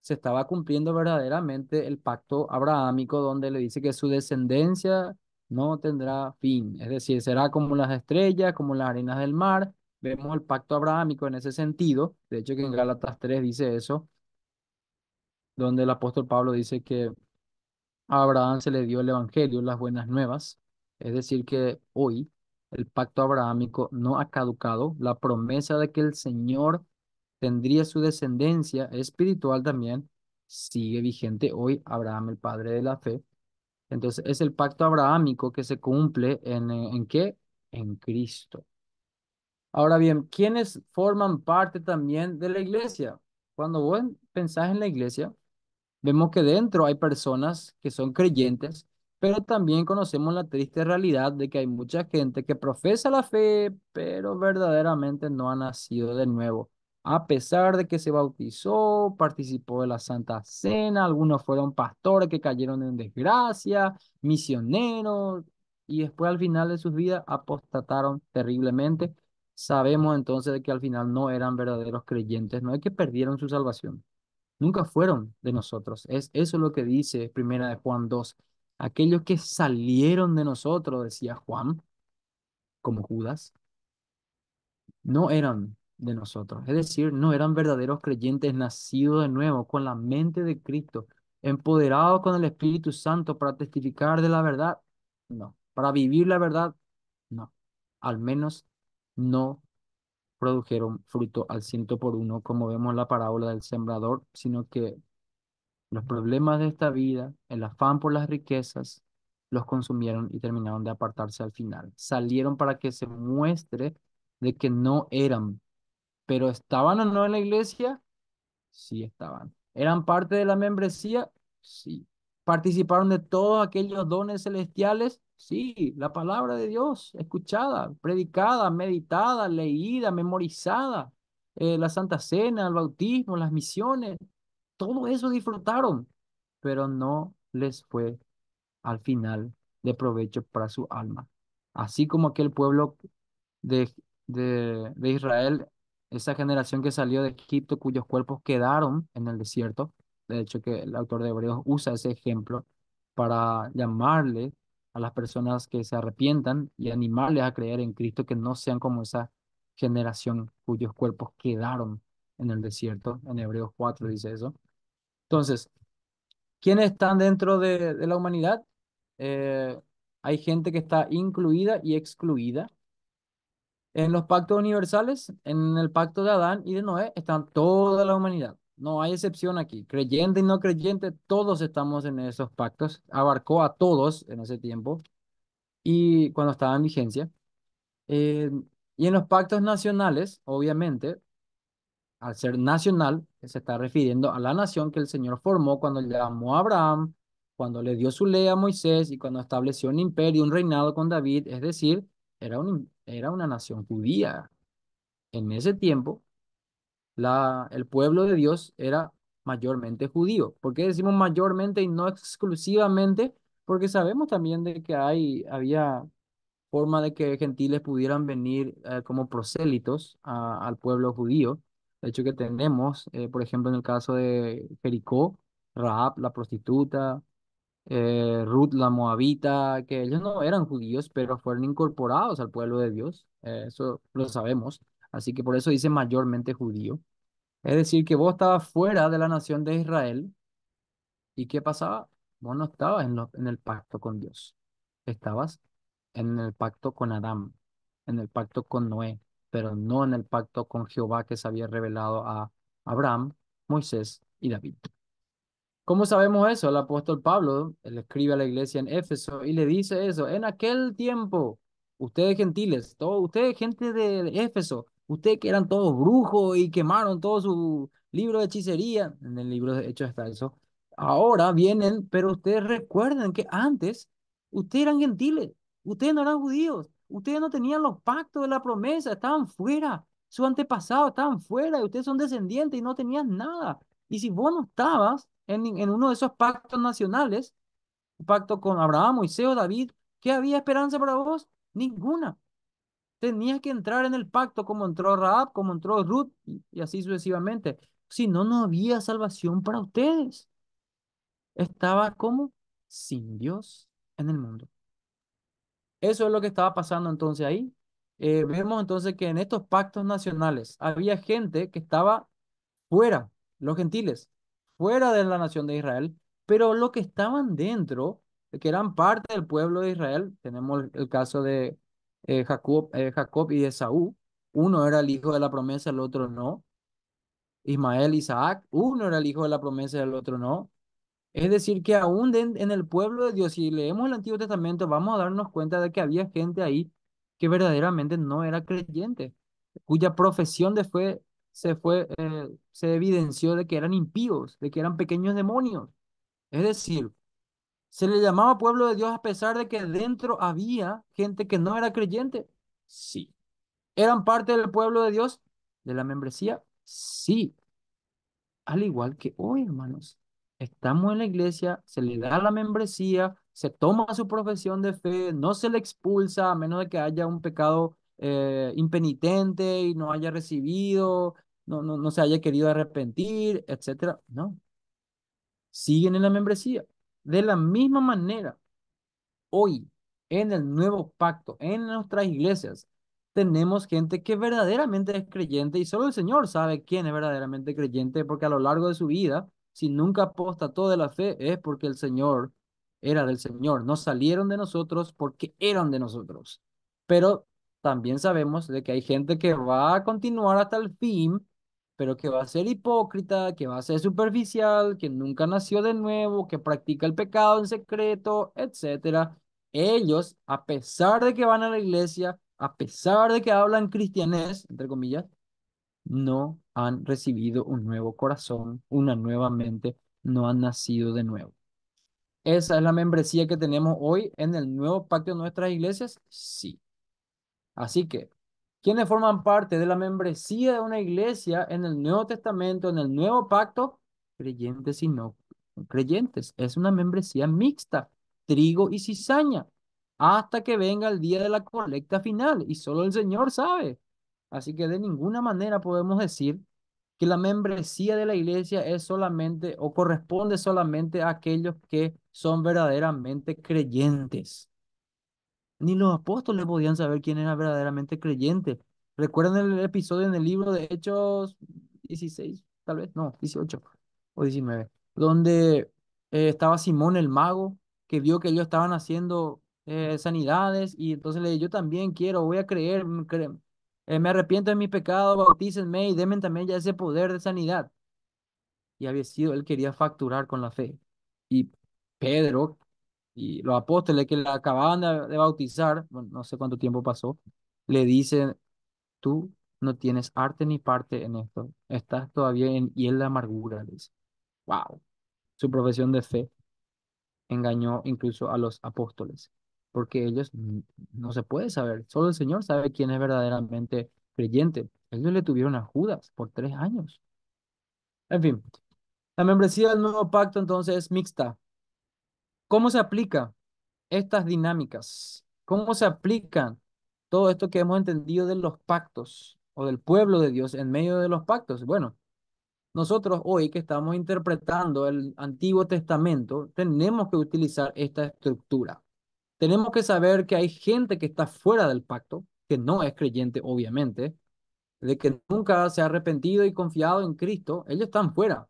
Se estaba cumpliendo verdaderamente el pacto abrahámico donde le dice que su descendencia no tendrá fin, es decir, será como las estrellas, como las arenas del mar, Vemos el pacto abrahámico en ese sentido, de hecho que en Gálatas 3 dice eso, donde el apóstol Pablo dice que a Abraham se le dio el Evangelio, las buenas nuevas, es decir, que hoy el pacto abrahámico no ha caducado, la promesa de que el Señor tendría su descendencia espiritual también sigue vigente hoy, Abraham el Padre de la Fe. Entonces es el pacto abrahámico que se cumple en, eh, en qué? En Cristo. Ahora bien, ¿quiénes forman parte también de la iglesia? Cuando vos pensás en la iglesia, vemos que dentro hay personas que son creyentes, pero también conocemos la triste realidad de que hay mucha gente que profesa la fe, pero verdaderamente no ha nacido de nuevo. A pesar de que se bautizó, participó de la Santa Cena, algunos fueron pastores que cayeron en desgracia, misioneros, y después al final de sus vidas apostataron terriblemente sabemos entonces que al final no eran verdaderos creyentes, no es que perdieron su salvación, nunca fueron de nosotros. Es, eso es lo que dice Primera de Juan 2. Aquellos que salieron de nosotros, decía Juan, como Judas, no eran de nosotros, es decir, no eran verdaderos creyentes nacidos de nuevo, con la mente de Cristo, empoderados con el Espíritu Santo para testificar de la verdad, no, para vivir la verdad, no, al menos no produjeron fruto al ciento por uno, como vemos en la parábola del sembrador, sino que los problemas de esta vida, el afán por las riquezas, los consumieron y terminaron de apartarse al final. Salieron para que se muestre de que no eran, pero estaban o no en la iglesia, sí estaban. ¿Eran parte de la membresía? Sí. ¿Participaron de todos aquellos dones celestiales? Sí, la palabra de Dios, escuchada, predicada, meditada, leída, memorizada, eh, la Santa Cena, el bautismo, las misiones, todo eso disfrutaron, pero no les fue al final de provecho para su alma. Así como aquel pueblo de, de, de Israel, esa generación que salió de Egipto, cuyos cuerpos quedaron en el desierto, de hecho que el autor de Hebreos usa ese ejemplo para llamarle a las personas que se arrepientan y animarles a creer en Cristo, que no sean como esa generación cuyos cuerpos quedaron en el desierto. En Hebreos 4 dice eso. Entonces, ¿quiénes están dentro de, la humanidad? Eh, hay gente que está incluida y excluida. En los pactos universales, en el pacto de Adán y de Noé, están toda la humanidad. No hay excepción aquí. Creyente y no creyente, todos estamos en esos pactos. Abarcó a todos en ese tiempo y cuando estaba en vigencia. Eh, y en los pactos nacionales, obviamente, al ser nacional, se está refiriendo a la nación que el Señor formó cuando llamó a Abraham, cuando le dio su ley a Moisés y cuando estableció un imperio, un reinado con David, es decir, era, un, era una nación judía. En ese tiempo, el pueblo de Dios era mayormente judío. ¿Por qué decimos mayormente y no exclusivamente? Porque sabemos también de que hay, había forma de que gentiles pudieran venir eh, como prosélitos al pueblo judío. De hecho, que tenemos, eh, por ejemplo, en el caso de Jericó, Raab, la prostituta, eh, Ruth, la moabita, que ellos no eran judíos, pero fueron incorporados al pueblo de Dios. eso lo sabemos. Así que por eso dice mayormente judío. Es decir, que vos estabas fuera de la nación de Israel. ¿Y qué pasaba? Vos no estabas en, en el pacto con Dios. Estabas en el pacto con Adán, en el pacto con Noé, pero no en el pacto con Jehová que se había revelado a Abraham, Moisés y David. ¿Cómo sabemos eso? El apóstol Pablo le escribe a la iglesia en Éfeso y le dice eso. En aquel tiempo, ustedes gentiles, todos ustedes gente de Éfeso, ustedes que eran todos brujos y quemaron todo su libro de hechicería, en el libro de hecho está eso, ahora vienen, pero ustedes recuerden que antes ustedes eran gentiles, ustedes no eran judíos, ustedes no tenían los pactos de la promesa, estaban fuera, su antepasado estaban fuera y ustedes son descendientes y no tenían nada. Y si vos no estabas en, en uno de esos pactos nacionales, pacto con Abraham, Moisés o David, ¿qué había esperanza para vos? Ninguna tenía que entrar en el pacto como entró Raab, como entró Ruth y, así sucesivamente. Si no, no había salvación para ustedes. Estaba como sin Dios en el mundo. Eso es lo que estaba pasando entonces ahí. Eh, vemos entonces que en estos pactos nacionales había gente que estaba fuera, los gentiles, fuera de la nación de Israel, pero los que estaban dentro, que eran parte del pueblo de Israel, tenemos el caso de eh, Jacob, eh, Jacob y Esaú. Uno era el hijo de la promesa, el otro no. Ismael, Isaac, uno era el hijo de la promesa el otro no. Es decir, que aún en el pueblo de Dios, si leemos el Antiguo Testamento, vamos a darnos cuenta de que había gente ahí que verdaderamente no era creyente, cuya profesión de fe se, fue, eh, se evidenció de que eran impíos, de que eran pequeños demonios. Es decir, se le llamaba pueblo de Dios a pesar de que dentro había gente que no era creyente. Sí. ¿Eran parte del pueblo de Dios? ¿De la membresía? Sí. Al igual que hoy, hermanos. Estamos en la iglesia, se le da la membresía, se toma su profesión de fe, no se le expulsa a menos de que haya un pecado eh, impenitente y no haya recibido, no, no, no se haya querido arrepentir, etcétera. No. Siguen en la membresía. De la misma manera, hoy, en el nuevo pacto, en nuestras iglesias, tenemos gente que verdaderamente es creyente y solo el Señor sabe quién es verdaderamente creyente, porque a lo largo de su vida, si nunca aposta de la fe, es porque el Señor era del Señor. No salieron de nosotros porque eran de nosotros. Pero también sabemos de que hay gente que va a continuar hasta el fin pero que va a ser hipócrita, que va a ser superficial, que nunca nació de nuevo, que practica el pecado en secreto, etc. Ellos, a pesar de que van a la iglesia, a pesar de que hablan cristianés, entre comillas, no han recibido un nuevo corazón, una nueva mente, no han nacido de nuevo. ¿Esa es la membresía que tenemos hoy en el nuevo pacto de nuestras iglesias? Sí. Así que quienes forman parte de la membresía de una iglesia en el Nuevo Testamento, en el Nuevo Pacto, creyentes y no creyentes. Es una membresía mixta, trigo y cizaña, hasta que venga el día de la colecta final, y solo el Señor sabe. Así que de ninguna manera podemos decir que la membresía de la iglesia es solamente o corresponde solamente a aquellos que son verdaderamente creyentes. Ni los apóstoles podían saber quién era verdaderamente creyente. Recuerden el episodio en el libro de Hechos 16, tal vez, no, 18 o 19, donde eh, estaba Simón el mago, que vio que ellos estaban haciendo eh, sanidades y entonces le dije, yo también quiero, voy a creer, mm, eh, me arrepiento de mi pecado, bautícenme y denme también ya ese poder de sanidad. Y había sido, él quería facturar con la fe. Y Pedro, y los apóstoles que la acababan de, bautizar, no sé cuánto tiempo pasó, le dicen, tú no tienes arte ni parte en esto, estás todavía en hiel de amargura, dice. Wow, su profesión de fe engañó incluso a los apóstoles, porque ellos no se puede saber, solo el Señor sabe quién es verdaderamente creyente. Ellos le tuvieron a Judas por tres años. En fin, la membresía del nuevo pacto entonces es mixta, ¿Cómo se aplica estas dinámicas? ¿Cómo se aplican todo esto que hemos entendido de los pactos o del pueblo de Dios en medio de los pactos? Bueno, nosotros hoy que estamos interpretando el Antiguo Testamento, tenemos que utilizar esta estructura. Tenemos que saber que hay gente que está fuera del pacto, que no es creyente, obviamente, de que nunca se ha arrepentido y confiado en Cristo, ellos están fuera.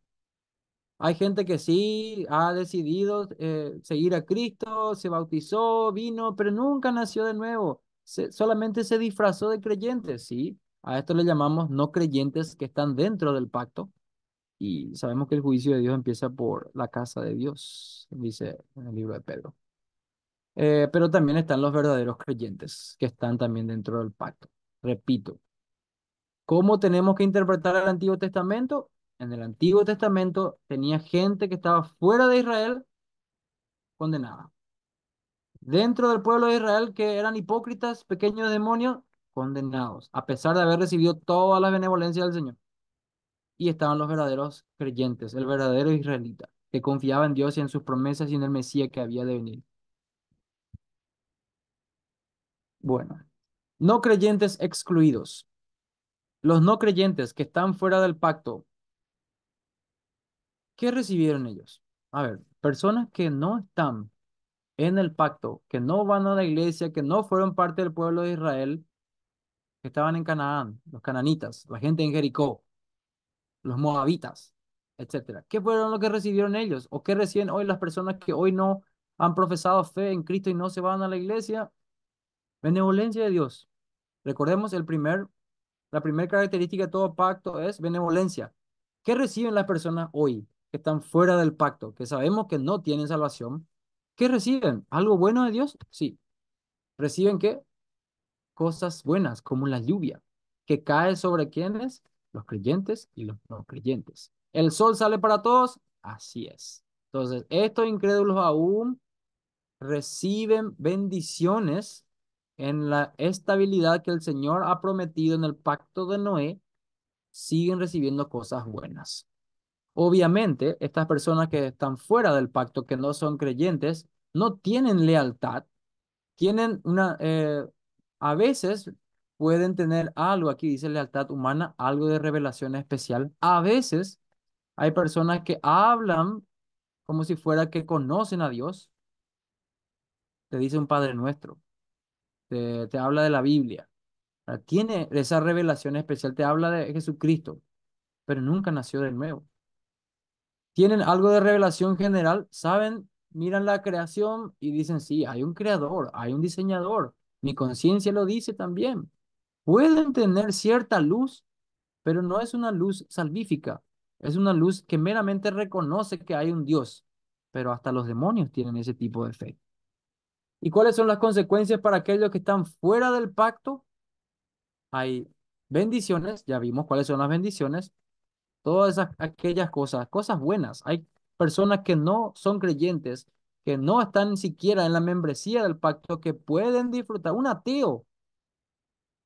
Hay gente que sí ha decidido eh, seguir a Cristo, se bautizó, vino, pero nunca nació de nuevo. solamente se disfrazó de creyentes, ¿sí? A esto le llamamos no creyentes que están dentro del pacto. Y sabemos que el juicio de Dios empieza por la casa de Dios, dice en el libro de Pedro. Eh, pero también están los verdaderos creyentes que están también dentro del pacto. Repito, ¿cómo tenemos que interpretar el Antiguo Testamento? en el Antiguo Testamento tenía gente que estaba fuera de Israel condenada. Dentro del pueblo de Israel que eran hipócritas, pequeños demonios, condenados, a pesar de haber recibido toda la benevolencia del Señor. Y estaban los verdaderos creyentes, el verdadero israelita, que confiaba en Dios y en sus promesas y en el Mesías que había de venir. Bueno, no creyentes excluidos. Los no creyentes que están fuera del pacto ¿Qué recibieron ellos? A ver, personas que no están en el pacto, que no van a la iglesia, que no fueron parte del pueblo de Israel, que estaban en Canaán, los cananitas, la gente en Jericó, los moabitas, etc. ¿Qué fueron lo que recibieron ellos? ¿O qué reciben hoy las personas que hoy no han profesado fe en Cristo y no se van a la iglesia? Benevolencia de Dios. Recordemos el primer, la primera característica de todo pacto es benevolencia. ¿Qué reciben las personas hoy? que están fuera del pacto, que sabemos que no tienen salvación, ¿qué reciben? ¿Algo bueno de Dios? Sí. ¿Reciben qué? Cosas buenas, como la lluvia, que cae sobre quienes? Los creyentes y los no creyentes. ¿El sol sale para todos? Así es. Entonces, estos incrédulos aún reciben bendiciones en la estabilidad que el Señor ha prometido en el pacto de Noé, siguen recibiendo cosas buenas. Obviamente, estas personas que están fuera del pacto, que no son creyentes, no tienen lealtad, tienen una, eh, a veces pueden tener algo, aquí dice lealtad humana, algo de revelación especial. A veces hay personas que hablan como si fuera que conocen a Dios. Te dice un Padre Nuestro, te, te habla de la Biblia, ah, tiene esa revelación especial, te habla de Jesucristo, pero nunca nació de nuevo tienen algo de revelación general, saben, miran la creación y dicen, sí, hay un creador, hay un diseñador, mi conciencia lo dice también. Pueden tener cierta luz, pero no es una luz salvífica, es una luz que meramente reconoce que hay un Dios, pero hasta los demonios tienen ese tipo de fe. ¿Y cuáles son las consecuencias para aquellos que están fuera del pacto? Hay bendiciones, ya vimos cuáles son las bendiciones, todas aquellas cosas, cosas buenas. Hay personas que no son creyentes, que no están siquiera en la membresía del pacto, que pueden disfrutar. Un ateo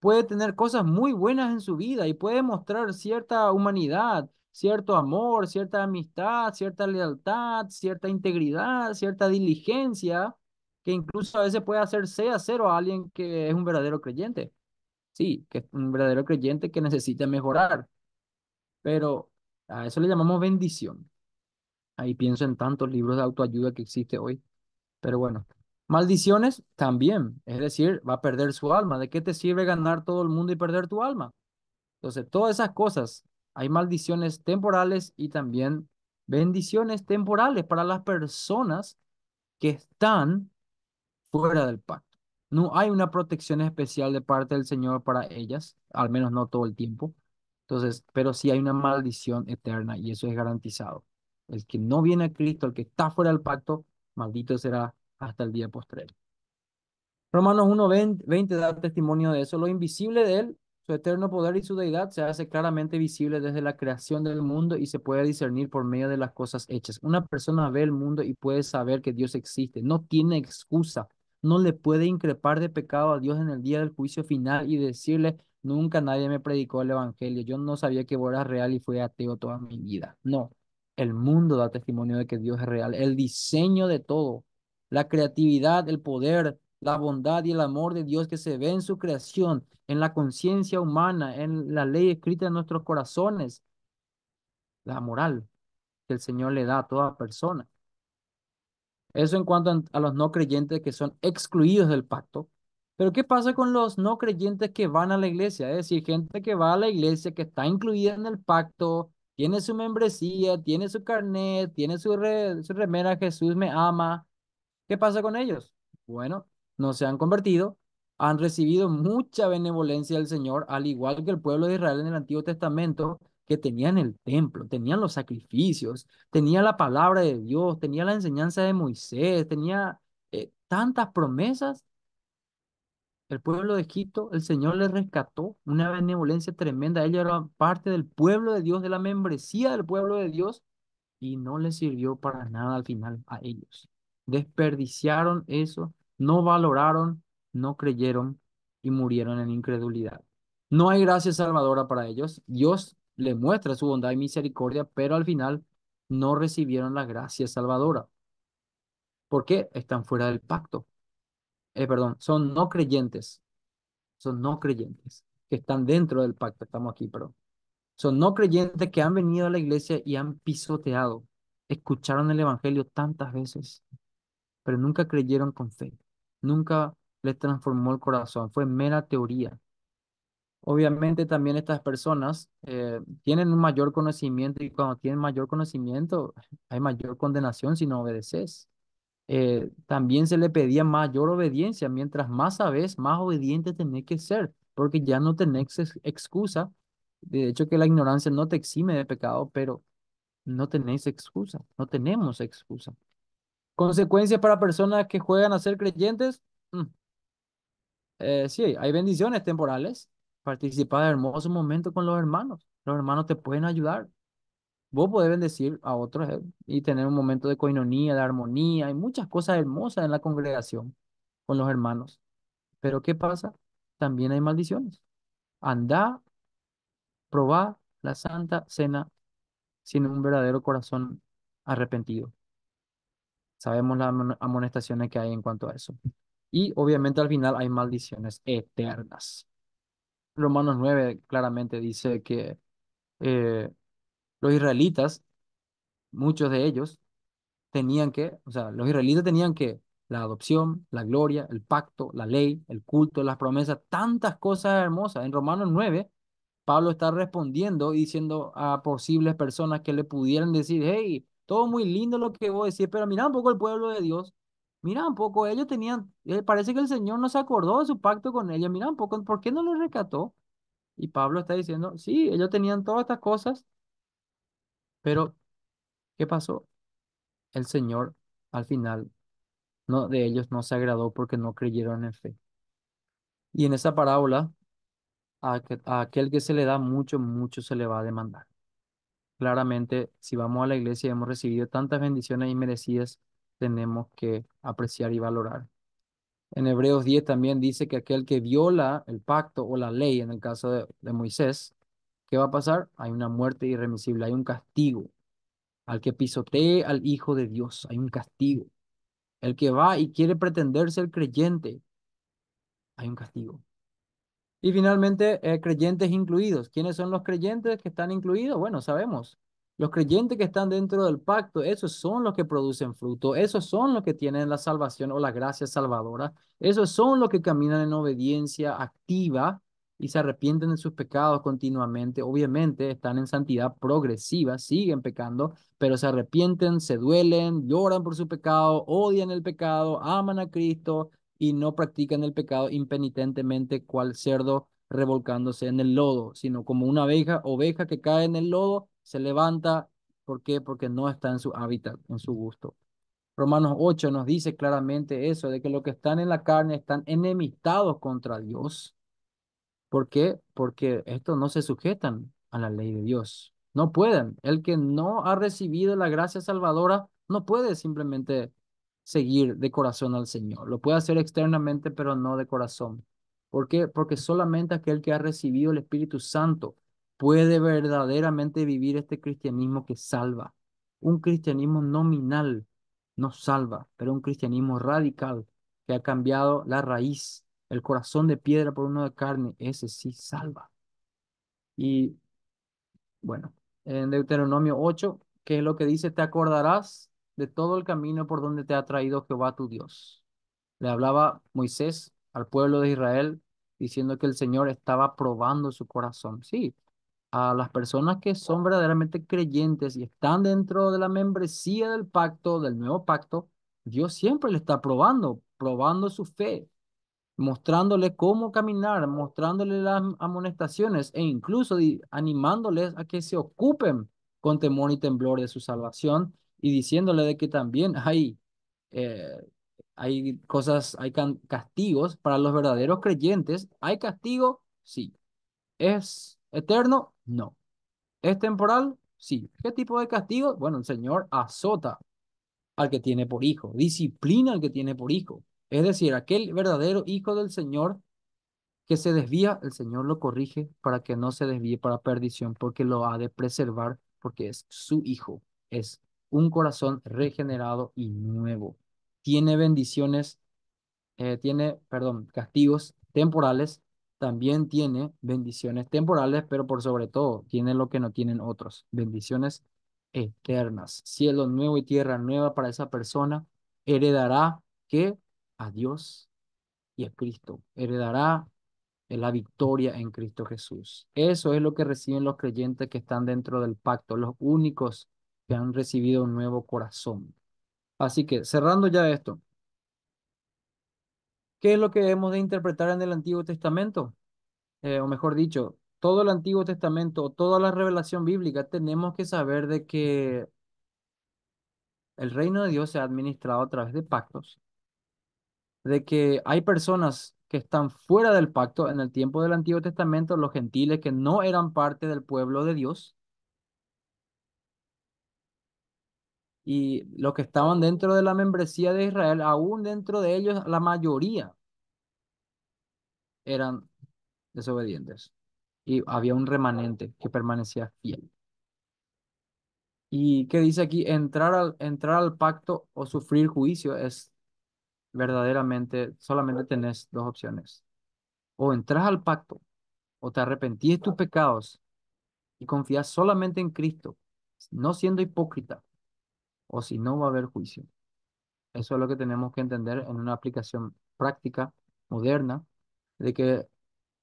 puede tener cosas muy buenas en su vida y puede mostrar cierta humanidad, cierto amor, cierta amistad, cierta lealtad, cierta integridad, cierta diligencia, que incluso a veces puede hacer a cero a alguien que es un verdadero creyente. Sí, que es un verdadero creyente que necesita mejorar. Pero a eso le llamamos bendición. Ahí pienso en tantos libros de autoayuda que existe hoy. Pero bueno, maldiciones también. Es decir, va a perder su alma. ¿De qué te sirve ganar todo el mundo y perder tu alma? Entonces, todas esas cosas. Hay maldiciones temporales y también bendiciones temporales para las personas que están fuera del pacto. No hay una protección especial de parte del Señor para ellas, al menos no todo el tiempo. Entonces, pero sí hay una maldición eterna y eso es garantizado. El que no viene a Cristo, el que está fuera del pacto, maldito será hasta el día postrero. Romanos 1.20 da testimonio de eso. Lo invisible de Él, su eterno poder y su deidad se hace claramente visible desde la creación del mundo y se puede discernir por medio de las cosas hechas. Una persona ve el mundo y puede saber que Dios existe. No tiene excusa. No le puede increpar de pecado a Dios en el día del juicio final y decirle, Nunca nadie me predicó el Evangelio. Yo no sabía que vos eras real y fui ateo toda mi vida. No, el mundo da testimonio de que Dios es real. El diseño de todo, la creatividad, el poder, la bondad y el amor de Dios que se ve en su creación, en la conciencia humana, en la ley escrita en nuestros corazones, la moral que el Señor le da a toda persona. Eso en cuanto a los no creyentes que son excluidos del pacto. Pero ¿qué pasa con los no creyentes que van a la iglesia? Es decir, gente que va a la iglesia, que está incluida en el pacto, tiene su membresía, tiene su carnet, tiene su, su remera, Jesús me ama. ¿Qué pasa con ellos? Bueno, no se han convertido, han recibido mucha benevolencia del Señor, al igual que el pueblo de Israel en el Antiguo Testamento, que tenían el templo, tenían los sacrificios, tenía la palabra de Dios, tenía la enseñanza de Moisés, tenía eh, tantas promesas el pueblo de Egipto, el Señor les rescató una benevolencia tremenda. Ellos eran parte del pueblo de Dios, de la membresía del pueblo de Dios, y no les sirvió para nada al final a ellos. Desperdiciaron eso, no valoraron, no creyeron y murieron en incredulidad. No hay gracia salvadora para ellos. Dios le muestra su bondad y misericordia, pero al final no recibieron la gracia salvadora. ¿Por qué? Están fuera del pacto. Eh, perdón, son no creyentes, son no creyentes que están dentro del pacto, estamos aquí, pero Son no creyentes que han venido a la iglesia y han pisoteado, escucharon el Evangelio tantas veces, pero nunca creyeron con fe, nunca les transformó el corazón, fue mera teoría. Obviamente también estas personas eh, tienen un mayor conocimiento y cuando tienen mayor conocimiento hay mayor condenación si no obedeces. Eh, también se le pedía mayor obediencia. Mientras más sabes, más obediente tenés que ser, porque ya no tenés excusa. De hecho, que la ignorancia no te exime de pecado, pero no tenéis excusa, no tenemos excusa. Consecuencias para personas que juegan a ser creyentes. Mm. Eh, sí, hay bendiciones temporales. participar de hermosos momentos con los hermanos. Los hermanos te pueden ayudar. Vos podés bendecir a otros eh, y tener un momento de coinonía, de armonía. Hay muchas cosas hermosas en la congregación con los hermanos. Pero ¿qué pasa? También hay maldiciones. Andá, probá la santa cena sin un verdadero corazón arrepentido. Sabemos las amonestaciones que hay en cuanto a eso. Y obviamente al final hay maldiciones eternas. Romanos 9 claramente dice que eh, los israelitas, muchos de ellos, tenían que, o sea, los israelitas tenían que la adopción, la gloria, el pacto, la ley, el culto, las promesas, tantas cosas hermosas. En Romanos 9, Pablo está respondiendo y diciendo a posibles personas que le pudieran decir, hey, todo muy lindo lo que vos decís, pero mira un poco el pueblo de Dios, mira un poco, ellos tenían, eh, parece que el Señor no se acordó de su pacto con ellos, mira un poco, ¿por qué no lo rescató? Y Pablo está diciendo, sí, ellos tenían todas estas cosas, pero, ¿qué pasó? El Señor al final no, de ellos no se agradó porque no creyeron en fe. Y en esa parábola, a, aquel que se le da mucho, mucho se le va a demandar. Claramente, si vamos a la iglesia y hemos recibido tantas bendiciones y inmerecidas, tenemos que apreciar y valorar. En Hebreos 10 también dice que aquel que viola el pacto o la ley, en el caso de Moisés, va a pasar? Hay una muerte irremisible, hay un castigo. Al que pisotee al Hijo de Dios, hay un castigo. El que va y quiere pretender ser creyente, hay un castigo. Y finalmente, eh, creyentes incluidos. ¿Quiénes son los creyentes que están incluidos? Bueno, sabemos. Los creyentes que están dentro del pacto, esos son los que producen fruto, esos son los que tienen la salvación o la gracia salvadora, esos son los que caminan en obediencia activa y se arrepienten de sus pecados continuamente, obviamente están en santidad progresiva, siguen pecando, pero se arrepienten, se duelen, lloran por su pecado, odian el pecado, aman a Cristo y no practican el pecado impenitentemente cual cerdo revolcándose en el lodo, sino como una abeja, oveja que cae en el lodo, se levanta. ¿Por qué? Porque no está en su hábitat, en su gusto. Romanos 8 nos dice claramente eso, de que los que están en la carne están enemistados contra Dios ¿Por qué? Porque estos no se sujetan a la ley de Dios. No pueden. El que no ha recibido la gracia salvadora no puede simplemente seguir de corazón al Señor. Lo puede hacer externamente, pero no de corazón. ¿Por qué? Porque solamente aquel que ha recibido el Espíritu Santo puede verdaderamente vivir este cristianismo que salva. Un cristianismo nominal no salva, pero un cristianismo radical que ha cambiado la raíz el corazón de piedra por uno de carne, ese sí salva. Y bueno, en Deuteronomio 8, que es lo que dice, te acordarás de todo el camino por donde te ha traído Jehová tu Dios. Le hablaba Moisés al pueblo de Israel diciendo que el Señor estaba probando su corazón. Sí, a las personas que son verdaderamente creyentes y están dentro de la membresía del pacto, del nuevo pacto, Dios siempre le está probando, probando su fe, mostrándole cómo caminar, mostrándole las amonestaciones e incluso animándoles a que se ocupen con temor y temblor de su salvación y diciéndole de que también hay, eh, hay cosas, hay castigos para los verdaderos creyentes. ¿Hay castigo? Sí. ¿Es eterno? No. ¿Es temporal? Sí. ¿Qué tipo de castigo? Bueno, el Señor azota al que tiene por hijo, disciplina al que tiene por hijo es decir, aquel verdadero hijo del Señor que se desvía, el Señor lo corrige para que no se desvíe para perdición, porque lo ha de preservar, porque es su hijo, es un corazón regenerado y nuevo. Tiene bendiciones, eh, tiene, perdón, castigos temporales, también tiene bendiciones temporales, pero por sobre todo tiene lo que no tienen otros, bendiciones eternas. Cielo nuevo y tierra nueva para esa persona heredará que a Dios y a Cristo. Heredará la victoria en Cristo Jesús. Eso es lo que reciben los creyentes que están dentro del pacto, los únicos que han recibido un nuevo corazón. Así que cerrando ya esto, ¿qué es lo que hemos de interpretar en el Antiguo Testamento? Eh, o mejor dicho, todo el Antiguo Testamento, toda la revelación bíblica, tenemos que saber de que el reino de Dios se ha administrado a través de pactos de que hay personas que están fuera del pacto en el tiempo del Antiguo Testamento, los gentiles que no eran parte del pueblo de Dios, y los que estaban dentro de la membresía de Israel, aún dentro de ellos, la mayoría eran desobedientes. Y había un remanente que permanecía fiel. ¿Y qué dice aquí? Entrar al, entrar al pacto o sufrir juicio es verdaderamente solamente tenés dos opciones. O entras al pacto, o te arrepentís tus pecados y confías solamente en Cristo, no siendo hipócrita, o si no va a haber juicio. Eso es lo que tenemos que entender en una aplicación práctica, moderna, de que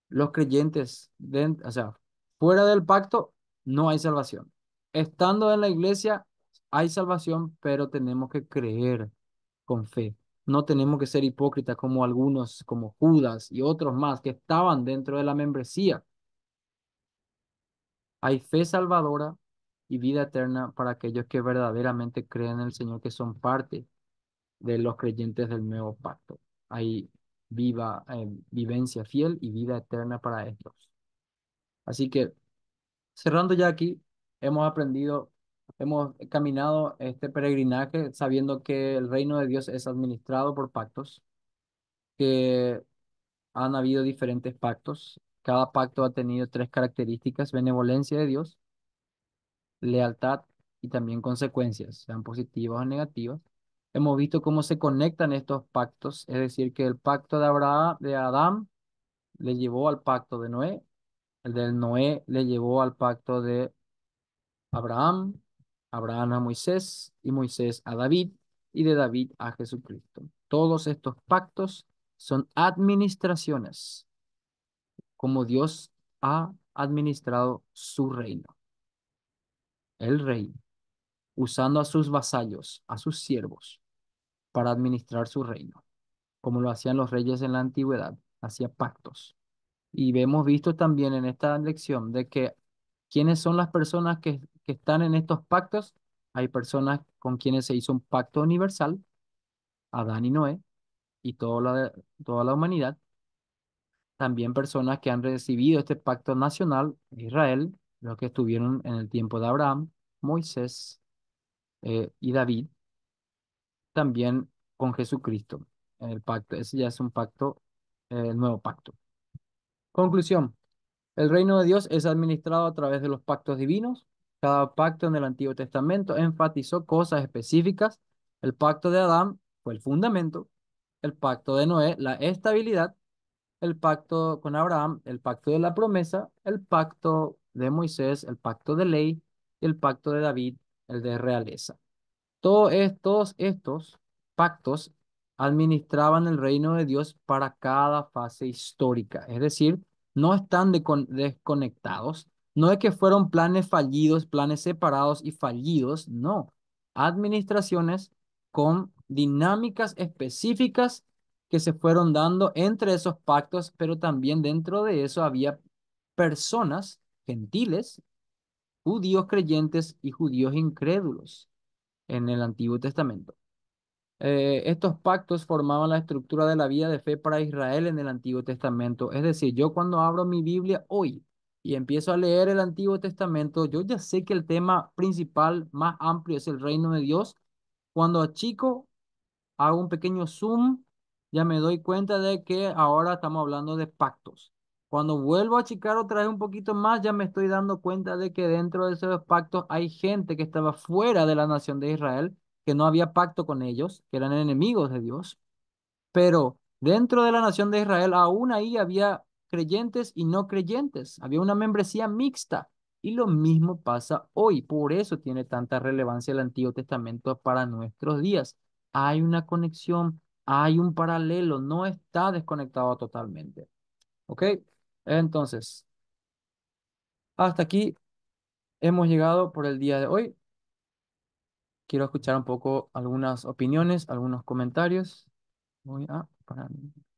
los creyentes, de, o sea, fuera del pacto, no hay salvación. Estando en la iglesia, hay salvación, pero tenemos que creer con fe no tenemos que ser hipócritas como algunos, como Judas y otros más que estaban dentro de la membresía. Hay fe salvadora y vida eterna para aquellos que verdaderamente creen en el Señor, que son parte de los creyentes del nuevo pacto. Hay viva eh, vivencia fiel y vida eterna para ellos. Así que, cerrando ya aquí, hemos aprendido hemos caminado este peregrinaje sabiendo que el reino de Dios es administrado por pactos, que han habido diferentes pactos. Cada pacto ha tenido tres características, benevolencia de Dios, lealtad y también consecuencias, sean positivas o negativas. Hemos visto cómo se conectan estos pactos, es decir, que el pacto de, Abraham, de Adán le llevó al pacto de Noé, el del Noé le llevó al pacto de Abraham, Abraham a Moisés y Moisés a David y de David a Jesucristo. Todos estos pactos son administraciones, como Dios ha administrado su reino. El rey, usando a sus vasallos, a sus siervos, para administrar su reino, como lo hacían los reyes en la antigüedad, hacía pactos. Y hemos visto también en esta lección de que quiénes son las personas que están en estos pactos, hay personas con quienes se hizo un pacto universal, Adán y Noé, y toda la, toda la humanidad. También personas que han recibido este pacto nacional, Israel, los que estuvieron en el tiempo de Abraham, Moisés eh, y David. También con Jesucristo. El pacto, ese ya es un pacto, eh, el nuevo pacto. Conclusión. El reino de Dios es administrado a través de los pactos divinos cada pacto en el Antiguo Testamento enfatizó cosas específicas. El pacto de Adán fue el fundamento, el pacto de Noé, la estabilidad, el pacto con Abraham, el pacto de la promesa, el pacto de Moisés, el pacto de ley, el pacto de David, el de realeza. Todos estos, estos pactos administraban el reino de Dios para cada fase histórica, es decir, no están desconectados, no es que fueron planes fallidos, planes separados y fallidos, no. Administraciones con dinámicas específicas que se fueron dando entre esos pactos, pero también dentro de eso había personas gentiles, judíos creyentes y judíos incrédulos en el Antiguo Testamento. Eh, estos pactos formaban la estructura de la vida de fe para Israel en el Antiguo Testamento. Es decir, yo cuando abro mi Biblia hoy, y empiezo a leer el Antiguo Testamento, yo ya sé que el tema principal más amplio es el reino de Dios. Cuando chico hago un pequeño zoom, ya me doy cuenta de que ahora estamos hablando de pactos. Cuando vuelvo a achicar otra vez un poquito más, ya me estoy dando cuenta de que dentro de esos pactos hay gente que estaba fuera de la nación de Israel, que no había pacto con ellos, que eran enemigos de Dios. Pero dentro de la nación de Israel aún ahí había creyentes y no creyentes. Había una membresía mixta. Y lo mismo pasa hoy. Por eso tiene tanta relevancia el Antiguo Testamento para nuestros días. Hay una conexión, hay un paralelo, no está desconectado totalmente. ¿Ok? Entonces, hasta aquí hemos llegado por el día de hoy. Quiero escuchar un poco algunas opiniones, algunos comentarios. Voy a